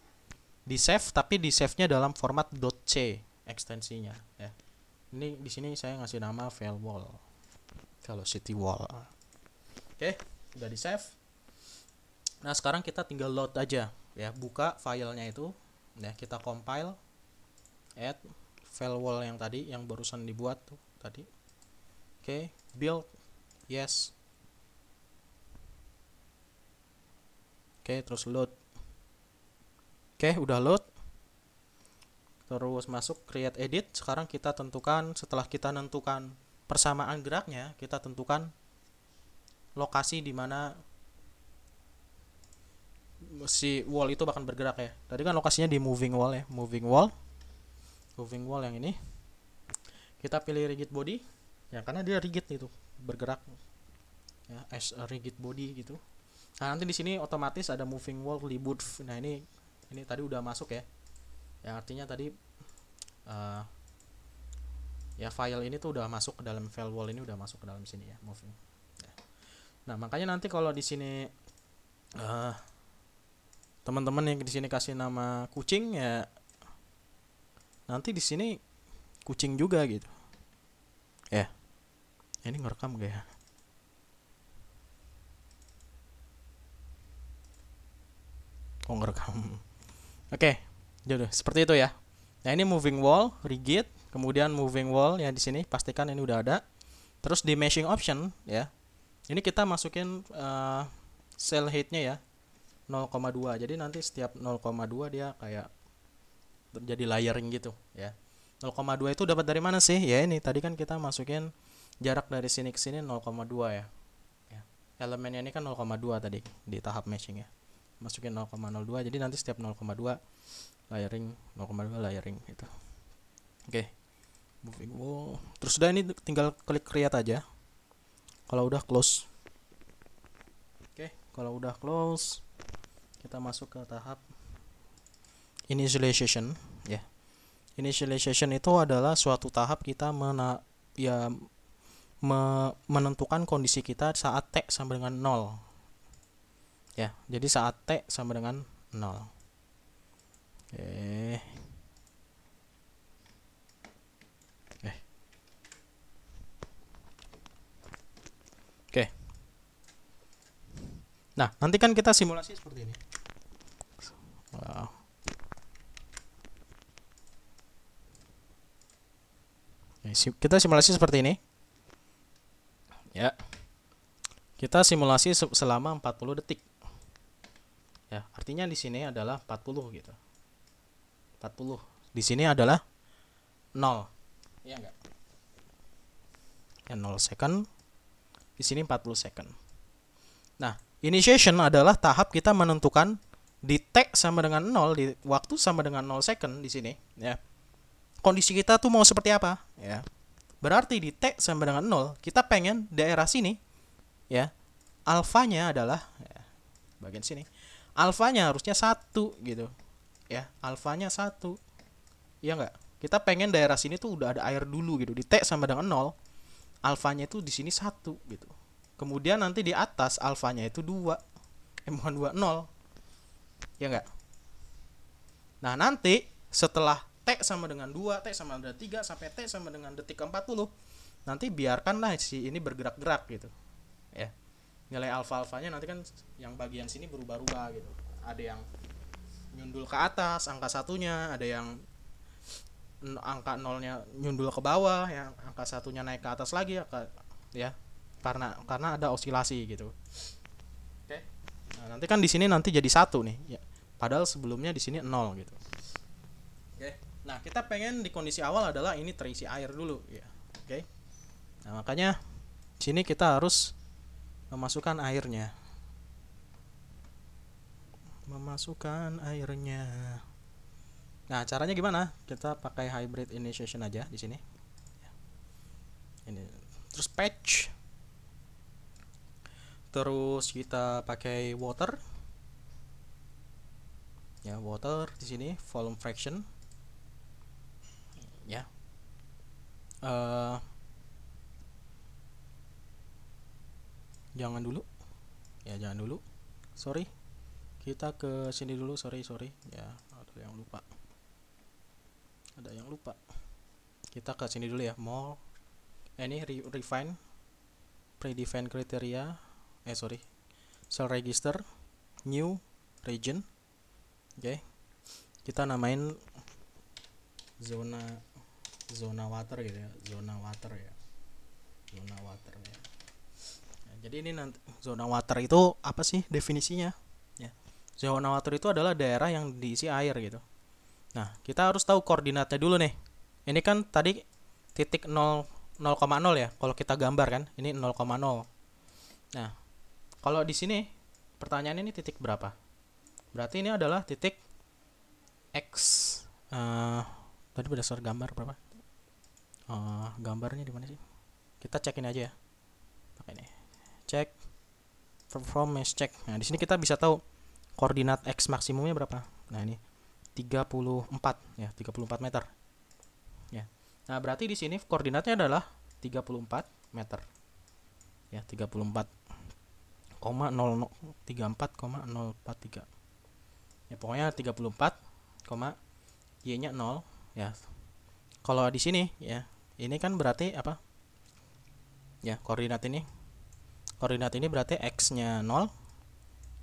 di save tapi di save nya dalam format .c ekstensinya ya ini di sini saya ngasih nama file wall kalau city wall oke okay, udah di save Nah sekarang kita tinggal load aja ya buka filenya itu ya kita compile add file wall yang tadi yang barusan dibuat tuh tadi oke okay, build yes oke okay, terus load oke okay, udah load terus masuk create edit sekarang kita tentukan setelah kita tentukan persamaan geraknya kita tentukan lokasi di mana si wall itu bahkan bergerak ya tadi kan lokasinya di moving wall ya moving wall moving wall yang ini kita pilih rigid body ya karena dia rigid gitu bergerak ya as a rigid body gitu nah nanti di sini otomatis ada moving wall reboot nah ini ini tadi udah masuk ya ya artinya tadi uh, ya file ini tuh udah masuk ke dalam file wall ini udah masuk ke dalam sini ya moving ya. nah makanya nanti kalau di sini uh, teman-teman yang di sini kasih nama kucing ya nanti di sini kucing juga gitu ya yeah. ini ngerekam gak ya oh ngerekam oke okay. jadi seperti itu ya nah ini moving wall rigid kemudian moving wall ya di sini pastikan ini udah ada terus di meshing option ya ini kita masukin uh, cell heightnya ya 0,2 jadi nanti setiap 0,2 dia kayak jadi layering gitu ya 0,2 itu dapat dari mana sih ya ini tadi kan kita masukin jarak dari sini ke sini 0,2 ya. ya elemennya ini kan 0,2 tadi di tahap matching ya masukin 0,02 jadi nanti setiap 0,2 layering 0,2 layering gitu oke moving wall terus udah ini tinggal klik create aja kalau udah close oke kalau udah close kita masuk ke tahap initialization ya initialization itu adalah suatu tahap kita mena ya me menentukan kondisi kita saat t sama dengan nol ya jadi saat t sama dengan nol eh. eh. Nah, nanti kan kita simulasi seperti ini. Wow. Kita simulasi seperti ini. Ya. Kita simulasi selama 40 detik. Ya, artinya di sini adalah 40 gitu. 40. Di sini adalah 0. Iya enggak? Ya 0 second. Di sini 40 second. Nah, initiation adalah tahap kita menentukan di t sama dengan nol di waktu sama dengan nol second di sini ya kondisi kita tuh mau seperti apa ya berarti di t sama dengan nol kita pengen daerah sini ya alfanya adalah ya, bagian sini alfanya harusnya satu gitu ya alfanya satu ya enggak kita pengen daerah sini tuh udah ada air dulu gitu di t sama dengan 0 alfanya itu di sini satu gitu kemudian nanti di atas alfanya itu dua m dua nol ya enggak nah nanti setelah T sama dengan 2, T sama dengan 3, sampai T sama dengan detik 40 nanti biarkanlah si ini bergerak-gerak gitu ya nilai alfa-alfanya nanti kan yang bagian sini berubah-ubah gitu ada yang nyundul ke atas angka satunya ada yang angka nolnya nyundul ke bawah yang angka satunya naik ke atas lagi ya, ya karena karena ada osilasi gitu Nah, nanti kan di sini nanti jadi satu nih. Ya. Padahal sebelumnya di sini nol gitu. Oke. Nah, kita pengen di kondisi awal adalah ini terisi air dulu ya. Oke. Nah, makanya di sini kita harus memasukkan airnya. Memasukkan airnya. Nah, caranya gimana? Kita pakai hybrid initiation aja di sini. Ini terus patch terus kita pakai water ya water di sini volume fraction ya uh, jangan dulu ya jangan dulu sorry kita ke sini dulu sorry sorry ya ada yang lupa ada yang lupa kita ke sini dulu ya more eh, ini re refine predefine criteria eh sorry cell register new region oke okay. kita namain zona zona water gitu ya zona water ya zona water ya nah, jadi ini nanti zona water itu apa sih definisinya ya zona water itu adalah daerah yang diisi air gitu nah kita harus tahu koordinatnya dulu nih ini kan tadi titik 0 0,0 ya kalau kita gambar kan ini 0,0 nah kalau di sini pertanyaannya ini titik berapa? Berarti ini adalah titik X. Uh, tadi berdasar gambar berapa? Uh, gambarnya di mana sih? Kita cek ini aja ya. Pakai ini. Cek performance check. Nah, di sini kita bisa tahu koordinat X maksimumnya berapa. Nah, ini 34 ya, 34 meter. Ya. Nah, berarti di sini koordinatnya adalah 34 meter. Ya, 34 koma empat koma tiga ya pokoknya 34 koma y nya 0 ya kalau di sini ya ini kan berarti apa ya koordinat ini koordinat ini berarti x nya 0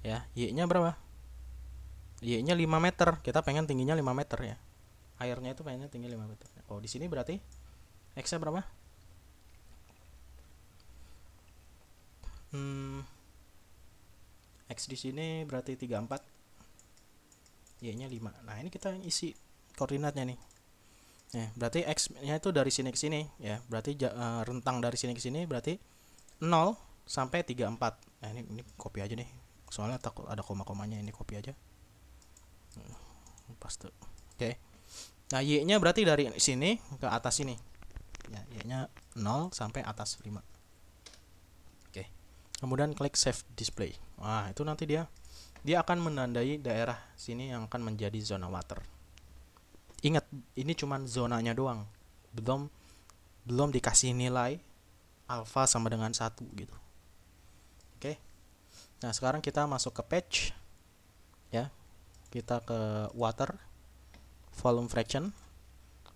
ya y nya berapa y nya 5 meter kita pengen tingginya 5 meter ya airnya itu pengennya tinggi 5 meter oh di sini berarti x nya berapa hmm X di sini berarti 34 Y nya 5 nah ini kita isi koordinatnya nih Ya, berarti x nya itu dari sini ke sini ya berarti eh, rentang dari sini ke sini berarti 0 sampai 34 nah ini, ini copy aja nih soalnya takut ada koma-komanya ini copy aja hmm, pas tuh oke okay. nah y nya berarti dari sini ke atas sini ya y nya 0 sampai atas 5 kemudian klik save display nah itu nanti dia dia akan menandai daerah sini yang akan menjadi zona water ingat ini cuma zonanya doang belum belum dikasih nilai alpha sama dengan satu gitu oke okay. nah sekarang kita masuk ke patch ya kita ke water volume fraction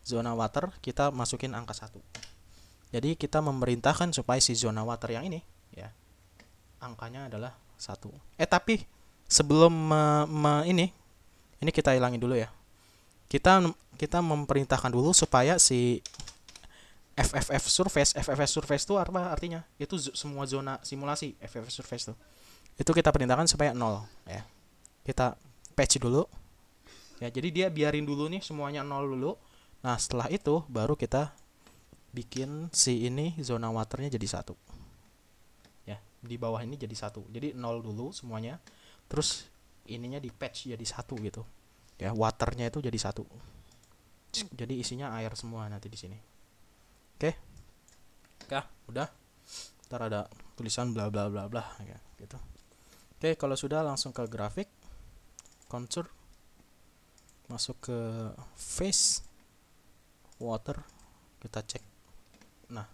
zona water kita masukin angka satu jadi kita memerintahkan supaya si zona water yang ini ya angkanya adalah satu. Eh tapi sebelum me, me, ini ini kita hilangin dulu ya. Kita kita memerintahkan dulu supaya si FFF surface, FFF surface itu apa artinya? Itu semua zona simulasi FFF surface itu. Itu kita perintahkan supaya nol ya. Kita patch dulu. Ya, jadi dia biarin dulu nih semuanya nol dulu. Nah, setelah itu baru kita bikin si ini zona waternya jadi satu di bawah ini jadi satu jadi nol dulu semuanya terus ininya di patch jadi satu gitu ya waternya itu jadi satu hmm. jadi isinya air semua nanti di sini oke okay? kah udah ntar ada tulisan bla bla bla bla ya, gitu oke okay, kalau sudah langsung ke grafik contour masuk ke face water kita cek nah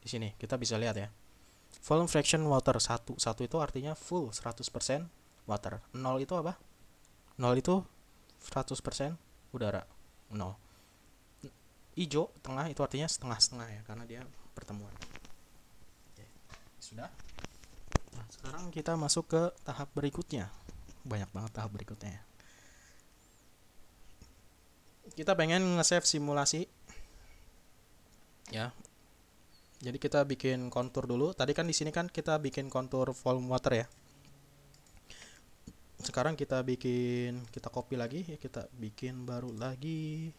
di sini kita bisa lihat ya volume fraction water 1 1 itu artinya full 100% water 0 itu apa 0 itu 100% udara 0 hijau tengah itu artinya setengah-setengah ya karena dia pertemuan Oke, sudah nah sekarang kita masuk ke tahap berikutnya banyak banget tahap berikutnya ya. kita pengen nge-save simulasi ya jadi kita bikin kontur dulu. Tadi kan di sini kan kita bikin kontur volume water ya. Sekarang kita bikin, kita copy lagi, ya, kita bikin baru lagi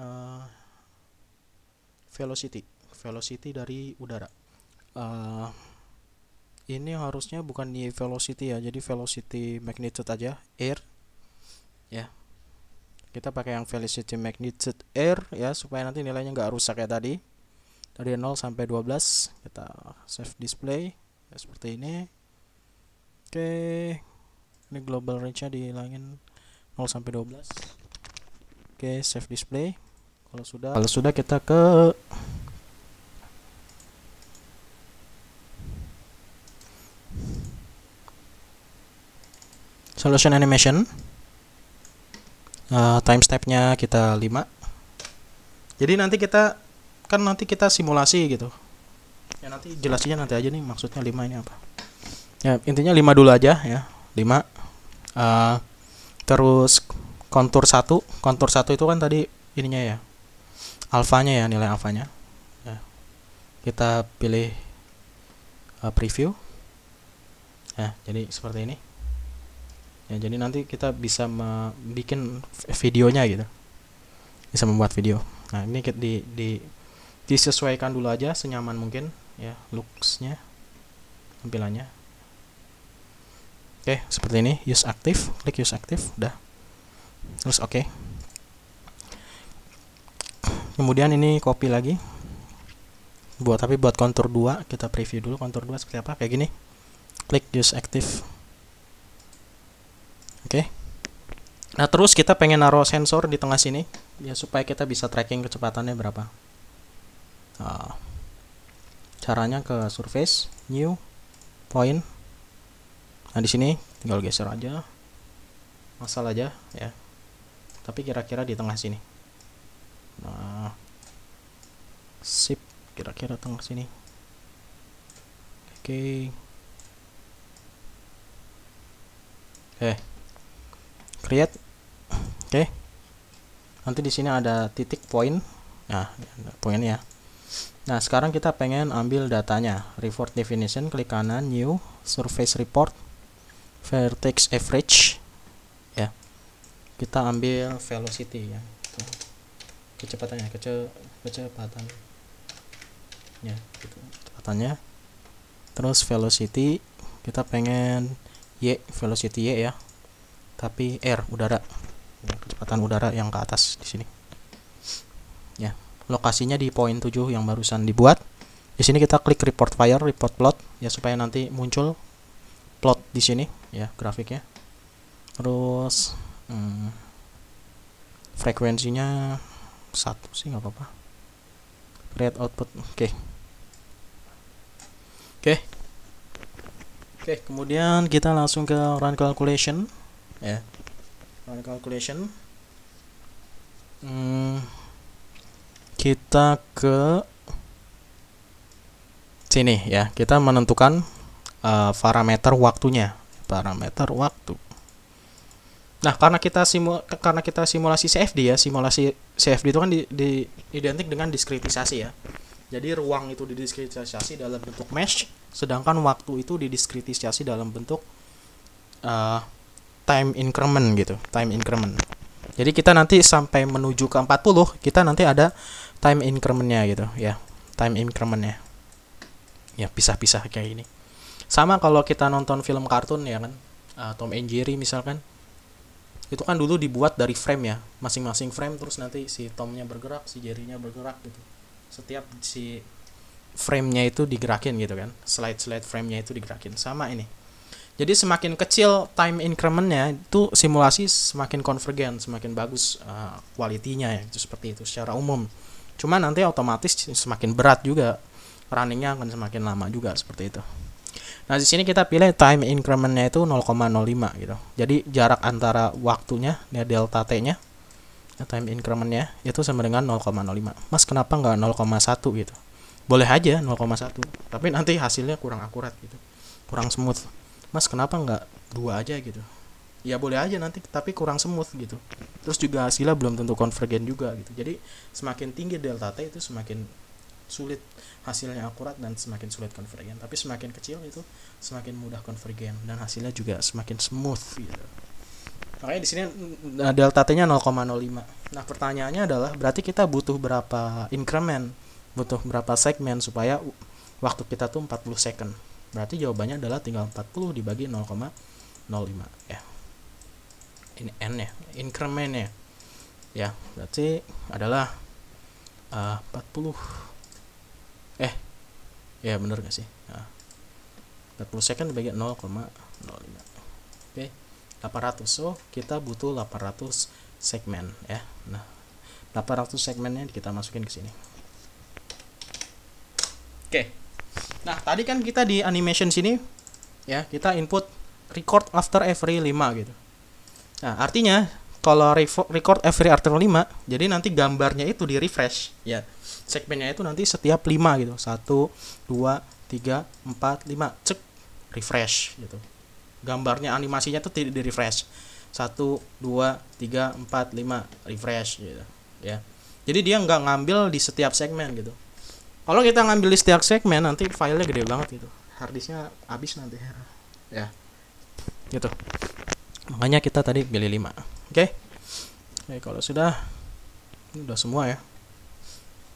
uh, velocity, velocity dari udara. Uh, ini harusnya bukan di velocity ya, jadi velocity magnitude aja, air, ya. kita pakai yang velocity magnitude air ya supaya nanti nilainya nggak rusak ya tadi dari 0 sampai 12 kita save display ya, seperti ini oke ini global range nya dihilangin 0 sampai 12 oke save display kalau sudah kalau sudah kita ke solution animation uh, eh, time step nya kita 5 jadi nanti kita kan nanti kita simulasi gitu ya nanti jelasinnya nanti aja nih maksudnya 5 ini apa ya intinya 5 dulu aja ya 5 uh, eh, terus kontur satu, kontur satu itu kan tadi ininya ya alfanya ya nilai alfanya ya. kita pilih uh, preview ya jadi seperti ini ya jadi nanti kita bisa bikin videonya gitu bisa membuat video nah ini di di disesuaikan dulu aja senyaman mungkin ya looksnya tampilannya oke seperti ini use active klik use active udah terus oke okay. kemudian ini copy lagi buat tapi buat kontur 2 kita preview dulu kontur 2 seperti apa kayak gini klik use active oke okay. nah terus kita pengen naruh sensor di tengah sini ya supaya kita bisa tracking kecepatannya berapa Ah. caranya ke surface new point nah di sini tinggal geser aja masalah aja ya tapi kira-kira di tengah sini nah sip kira-kira tengah sini oke okay. oke okay. create oke okay. nanti di sini ada titik point nah ya Nah, sekarang kita pengen ambil datanya. Report definition, klik kanan, new, surface report, vertex average. Ya. Kita ambil velocity ya. Tuh. Kecepatannya, kece kecepatan. Ya, gitu. Kecepatannya. Terus velocity kita pengen y velocity y ya. Tapi r udara. Kecepatan udara yang ke atas di sini. Ya, lokasinya di poin 7 yang barusan dibuat di sini kita klik report fire, report plot ya supaya nanti muncul plot di sini ya grafiknya terus hmm, frekuensinya satu sih nggak apa-apa create output oke okay. oke okay. oke okay, kemudian kita langsung ke run calculation ya yeah. run calculation hmm kita ke sini ya kita menentukan uh, parameter waktunya parameter waktu nah karena kita simu karena kita simulasi CFD ya simulasi CFD itu kan di, di, identik dengan diskritisasi ya jadi ruang itu didiskritisasi dalam bentuk mesh sedangkan waktu itu didiskritisasi dalam bentuk uh, time increment gitu time increment jadi kita nanti sampai menuju ke 40 kita nanti ada time incrementnya gitu ya time incrementnya ya pisah-pisah kayak ini sama kalau kita nonton film kartun ya kan uh, Tom and Jerry misalkan itu kan dulu dibuat dari frame ya masing-masing frame terus nanti si Tomnya bergerak si Jerrynya bergerak gitu setiap si frame-nya itu digerakin gitu kan slide-slide frame-nya itu digerakin sama ini jadi semakin kecil time incrementnya itu simulasi semakin konvergen, semakin bagus uh, kualitinya ya, itu seperti itu secara umum cuma nanti otomatis semakin berat juga runningnya akan semakin lama juga seperti itu nah di sini kita pilih time incrementnya itu 0,05 gitu jadi jarak antara waktunya ya delta t nya ya, time incrementnya itu sama dengan 0,05 mas kenapa nggak 0,1 gitu boleh aja 0,1 tapi nanti hasilnya kurang akurat gitu kurang smooth mas kenapa nggak dua aja gitu ya boleh aja nanti tapi kurang smooth gitu terus juga hasilnya belum tentu konvergen juga gitu jadi semakin tinggi delta t itu semakin sulit hasilnya akurat dan semakin sulit konvergen tapi semakin kecil itu semakin mudah konvergen dan hasilnya juga semakin smooth gitu makanya di sini nah, delta t-nya 0,05 nah pertanyaannya adalah berarti kita butuh berapa increment butuh berapa segmen supaya waktu kita tuh 40 second berarti jawabannya adalah tinggal 40 dibagi 0,05 ya ini n ya increment ya ya, berarti adalah eh, uh, 40 eh ya bener gak sih nah, ya. 40 second dibagi 0,05 oke okay. 800 so kita butuh 800 segmen ya nah 800 segmennya kita masukin ke sini oke okay. nah tadi kan kita di animation sini ya kita input record after every 5 gitu Nah, artinya kalau record every artikel 5, jadi nanti gambarnya itu di refresh ya. Segmennya itu nanti setiap 5 gitu. 1 2 3 4 5 cek refresh gitu. Gambarnya animasinya itu tidak di refresh. 1 2 3 4 5 refresh gitu ya. Jadi dia nggak ngambil di setiap segmen gitu. Kalau kita ngambil di setiap segmen nanti filenya gede banget gitu. Harddisknya habis nanti ya. Gitu. Makanya kita tadi pilih 5. Oke. Okay? Oke, kalau sudah ini udah semua ya.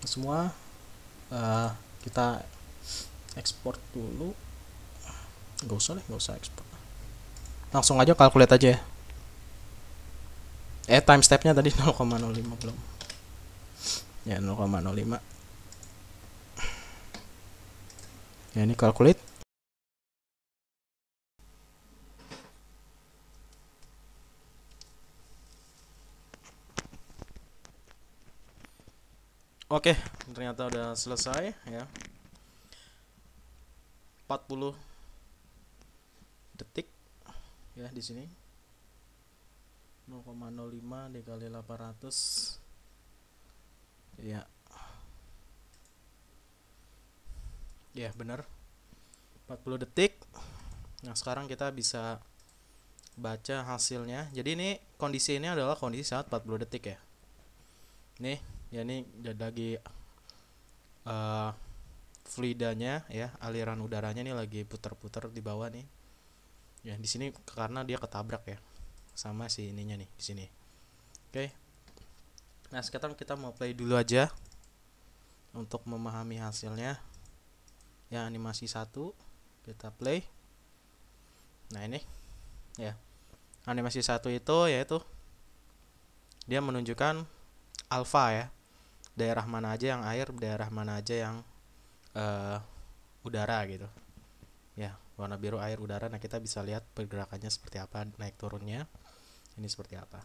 semua uh, kita ekspor dulu. nggak usah deh, gak usah ekspor. Langsung aja kalkulat aja ya. Eh, time stepnya tadi 0,05 belum. Ya, 0,05. Ya, ini kalkulit Oke, okay, ternyata udah selesai ya. 40 detik ya di sini. 0,05 dikali 800 ya. Ya, benar. 40 detik. Nah, sekarang kita bisa baca hasilnya. Jadi ini kondisi ini adalah kondisi saat 40 detik ya. Nih ya ini lagi uh, eh, fluidanya ya aliran udaranya ini lagi putar-putar di bawah nih ya di sini karena dia ketabrak ya sama si ininya nih di sini oke okay. nah sekarang kita mau play dulu aja untuk memahami hasilnya ya animasi satu kita play nah ini ya animasi satu itu yaitu dia menunjukkan alpha ya daerah mana aja yang air daerah mana aja yang uh, udara gitu ya warna biru air udara nah kita bisa lihat pergerakannya seperti apa naik turunnya ini seperti apa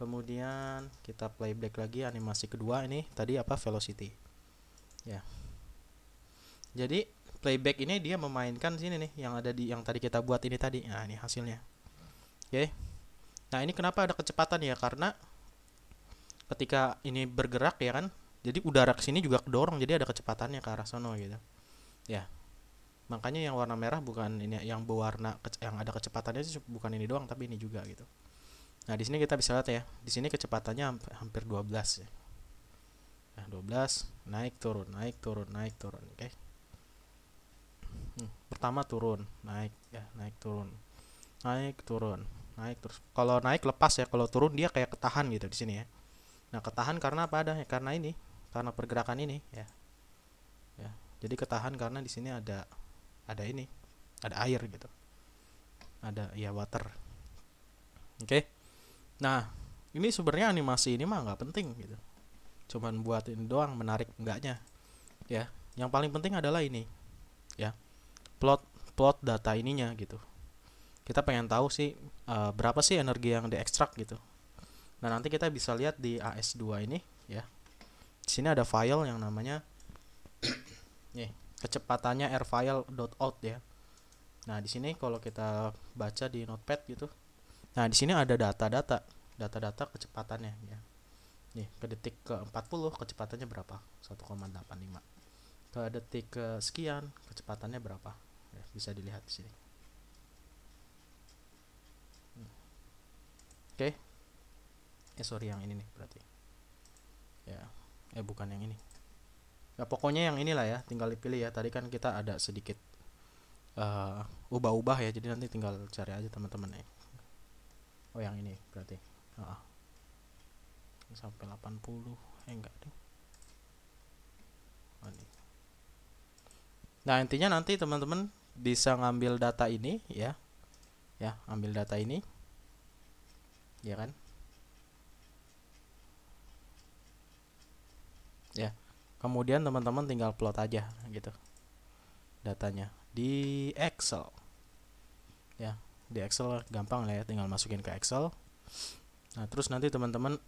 kemudian kita playback lagi animasi kedua ini tadi apa velocity ya jadi playback ini dia memainkan sini nih yang ada di yang tadi kita buat ini tadi nah ini hasilnya oke okay. nah ini kenapa ada kecepatan ya karena ketika ini bergerak ya kan jadi udara ke sini juga kedorong jadi ada kecepatannya ke arah sono gitu ya makanya yang warna merah bukan ini yang berwarna yang ada kecepatannya sih bukan ini doang tapi ini juga gitu nah di sini kita bisa lihat ya di sini kecepatannya hampir 12 ya nah 12 naik turun naik turun naik turun oke okay? hmm, pertama turun naik ya naik turun naik turun naik terus kalau naik lepas ya kalau turun dia kayak ketahan gitu di sini ya Nah, ketahan karena apa ada? Ya, karena ini, karena pergerakan ini ya. Ya. Jadi ketahan karena di sini ada ada ini, ada air gitu. Ada ya water. Oke. Okay? Nah, ini sebenarnya animasi ini mah nggak penting gitu. Cuman buat ini doang menarik enggaknya. Ya, yang paling penting adalah ini. Ya. Plot plot data ininya gitu. Kita pengen tahu sih uh, berapa sih energi yang diekstrak gitu Nah, nanti kita bisa lihat di AS2 ini ya. Di sini ada file yang namanya nih, kecepatannya rfile.out ya. Nah, di sini kalau kita baca di Notepad gitu. Nah, di sini ada data-data, data-data kecepatannya ya. Nih, ke detik ke 40 kecepatannya berapa? 1,85. Ke detik ke sekian kecepatannya berapa? Ya, bisa dilihat di sini. Hmm. Oke, eh sorry yang ini nih berarti ya eh bukan yang ini ya pokoknya yang inilah ya tinggal dipilih ya tadi kan kita ada sedikit eh, ubah-ubah ya jadi nanti tinggal cari aja teman-teman ya oh yang ini berarti uh, sampai 80 eh enggak deh oh, nah intinya nanti teman-teman bisa ngambil data ini ya ya ambil data ini ya kan kemudian teman-teman tinggal plot aja gitu datanya di Excel ya di Excel gampang lah ya tinggal masukin ke Excel nah terus nanti teman-teman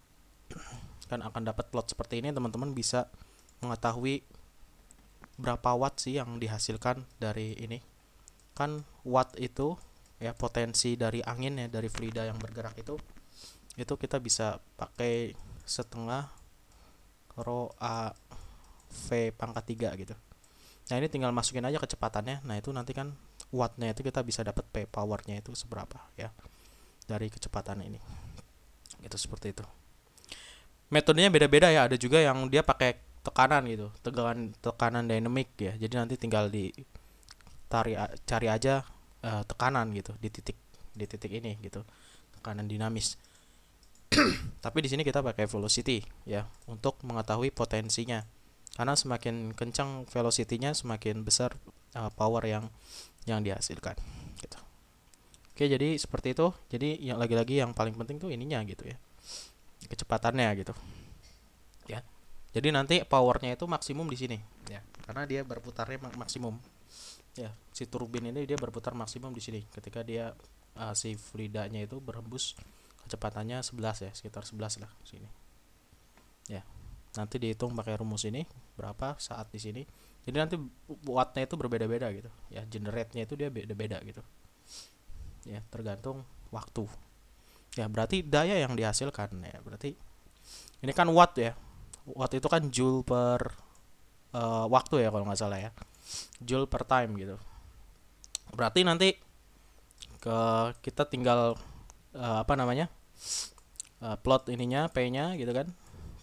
kan akan dapat plot seperti ini teman-teman bisa mengetahui berapa watt sih yang dihasilkan dari ini kan watt itu ya potensi dari angin ya dari fluida yang bergerak itu itu kita bisa pakai setengah rho a V pangkat 3 gitu. Nah ini tinggal masukin aja kecepatannya. Nah itu nanti kan wattnya itu kita bisa dapat P powernya itu seberapa ya dari kecepatan ini. Itu seperti itu. Metodenya beda-beda ya. Ada juga yang dia pakai tekanan gitu, tegangan tekanan dynamic ya. Jadi nanti tinggal di tari cari aja uh, tekanan gitu di titik di titik ini gitu tekanan dinamis tapi di sini kita pakai velocity ya untuk mengetahui potensinya karena semakin kencang velocity-nya semakin besar uh, power yang yang dihasilkan gitu. Oke, jadi seperti itu. Jadi yang lagi-lagi yang paling penting tuh ininya gitu ya. Kecepatannya gitu. Ya. Jadi nanti powernya itu maksimum di sini ya, karena dia berputarnya mak maksimum. Ya, si turbin ini dia berputar maksimum di sini ketika dia uh, si fluidanya itu berhembus kecepatannya 11 ya, sekitar 11 lah sini. Ya nanti dihitung pakai rumus ini berapa saat di sini jadi nanti wattnya itu berbeda-beda gitu ya generate-nya itu dia beda-beda gitu ya tergantung waktu ya berarti daya yang dihasilkan ya berarti ini kan watt ya watt itu kan joule per uh, waktu ya kalau nggak salah ya joule per time gitu berarti nanti ke kita tinggal uh, apa namanya uh, plot ininya p-nya gitu kan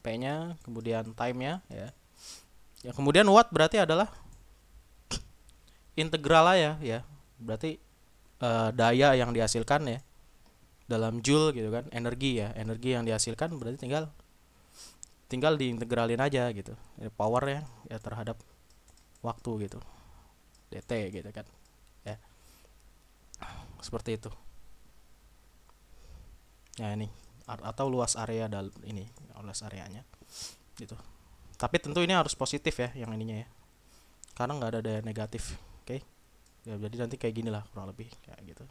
P-nya, kemudian time-nya ya. Ya kemudian what berarti adalah integral ya ya. Berarti uh, daya yang dihasilkan ya dalam joule gitu kan, energi ya, energi yang dihasilkan berarti tinggal tinggal diintegralin aja gitu. power ya ya terhadap waktu gitu. DT gitu kan. Ya. Seperti itu. Nah, ini atau luas area dalam ini luas areanya gitu tapi tentu ini harus positif ya yang ininya ya karena nggak ada daya negatif oke okay? ya, jadi nanti kayak gini lah kurang lebih kayak gitu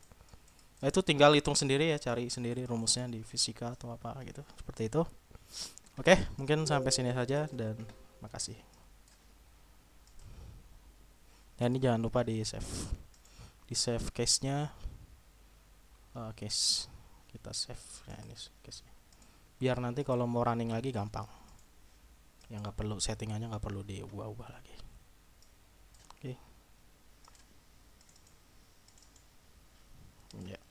nah itu tinggal hitung sendiri ya cari sendiri rumusnya di fisika atau apa gitu seperti itu oke okay? mungkin sampai sini saja dan makasih dan ini jangan lupa di save di save case nya uh, case kita save ya ini case -nya. biar nanti kalau mau running lagi gampang yang nggak perlu settingannya nggak perlu diubah-ubah lagi oke okay. ya yeah.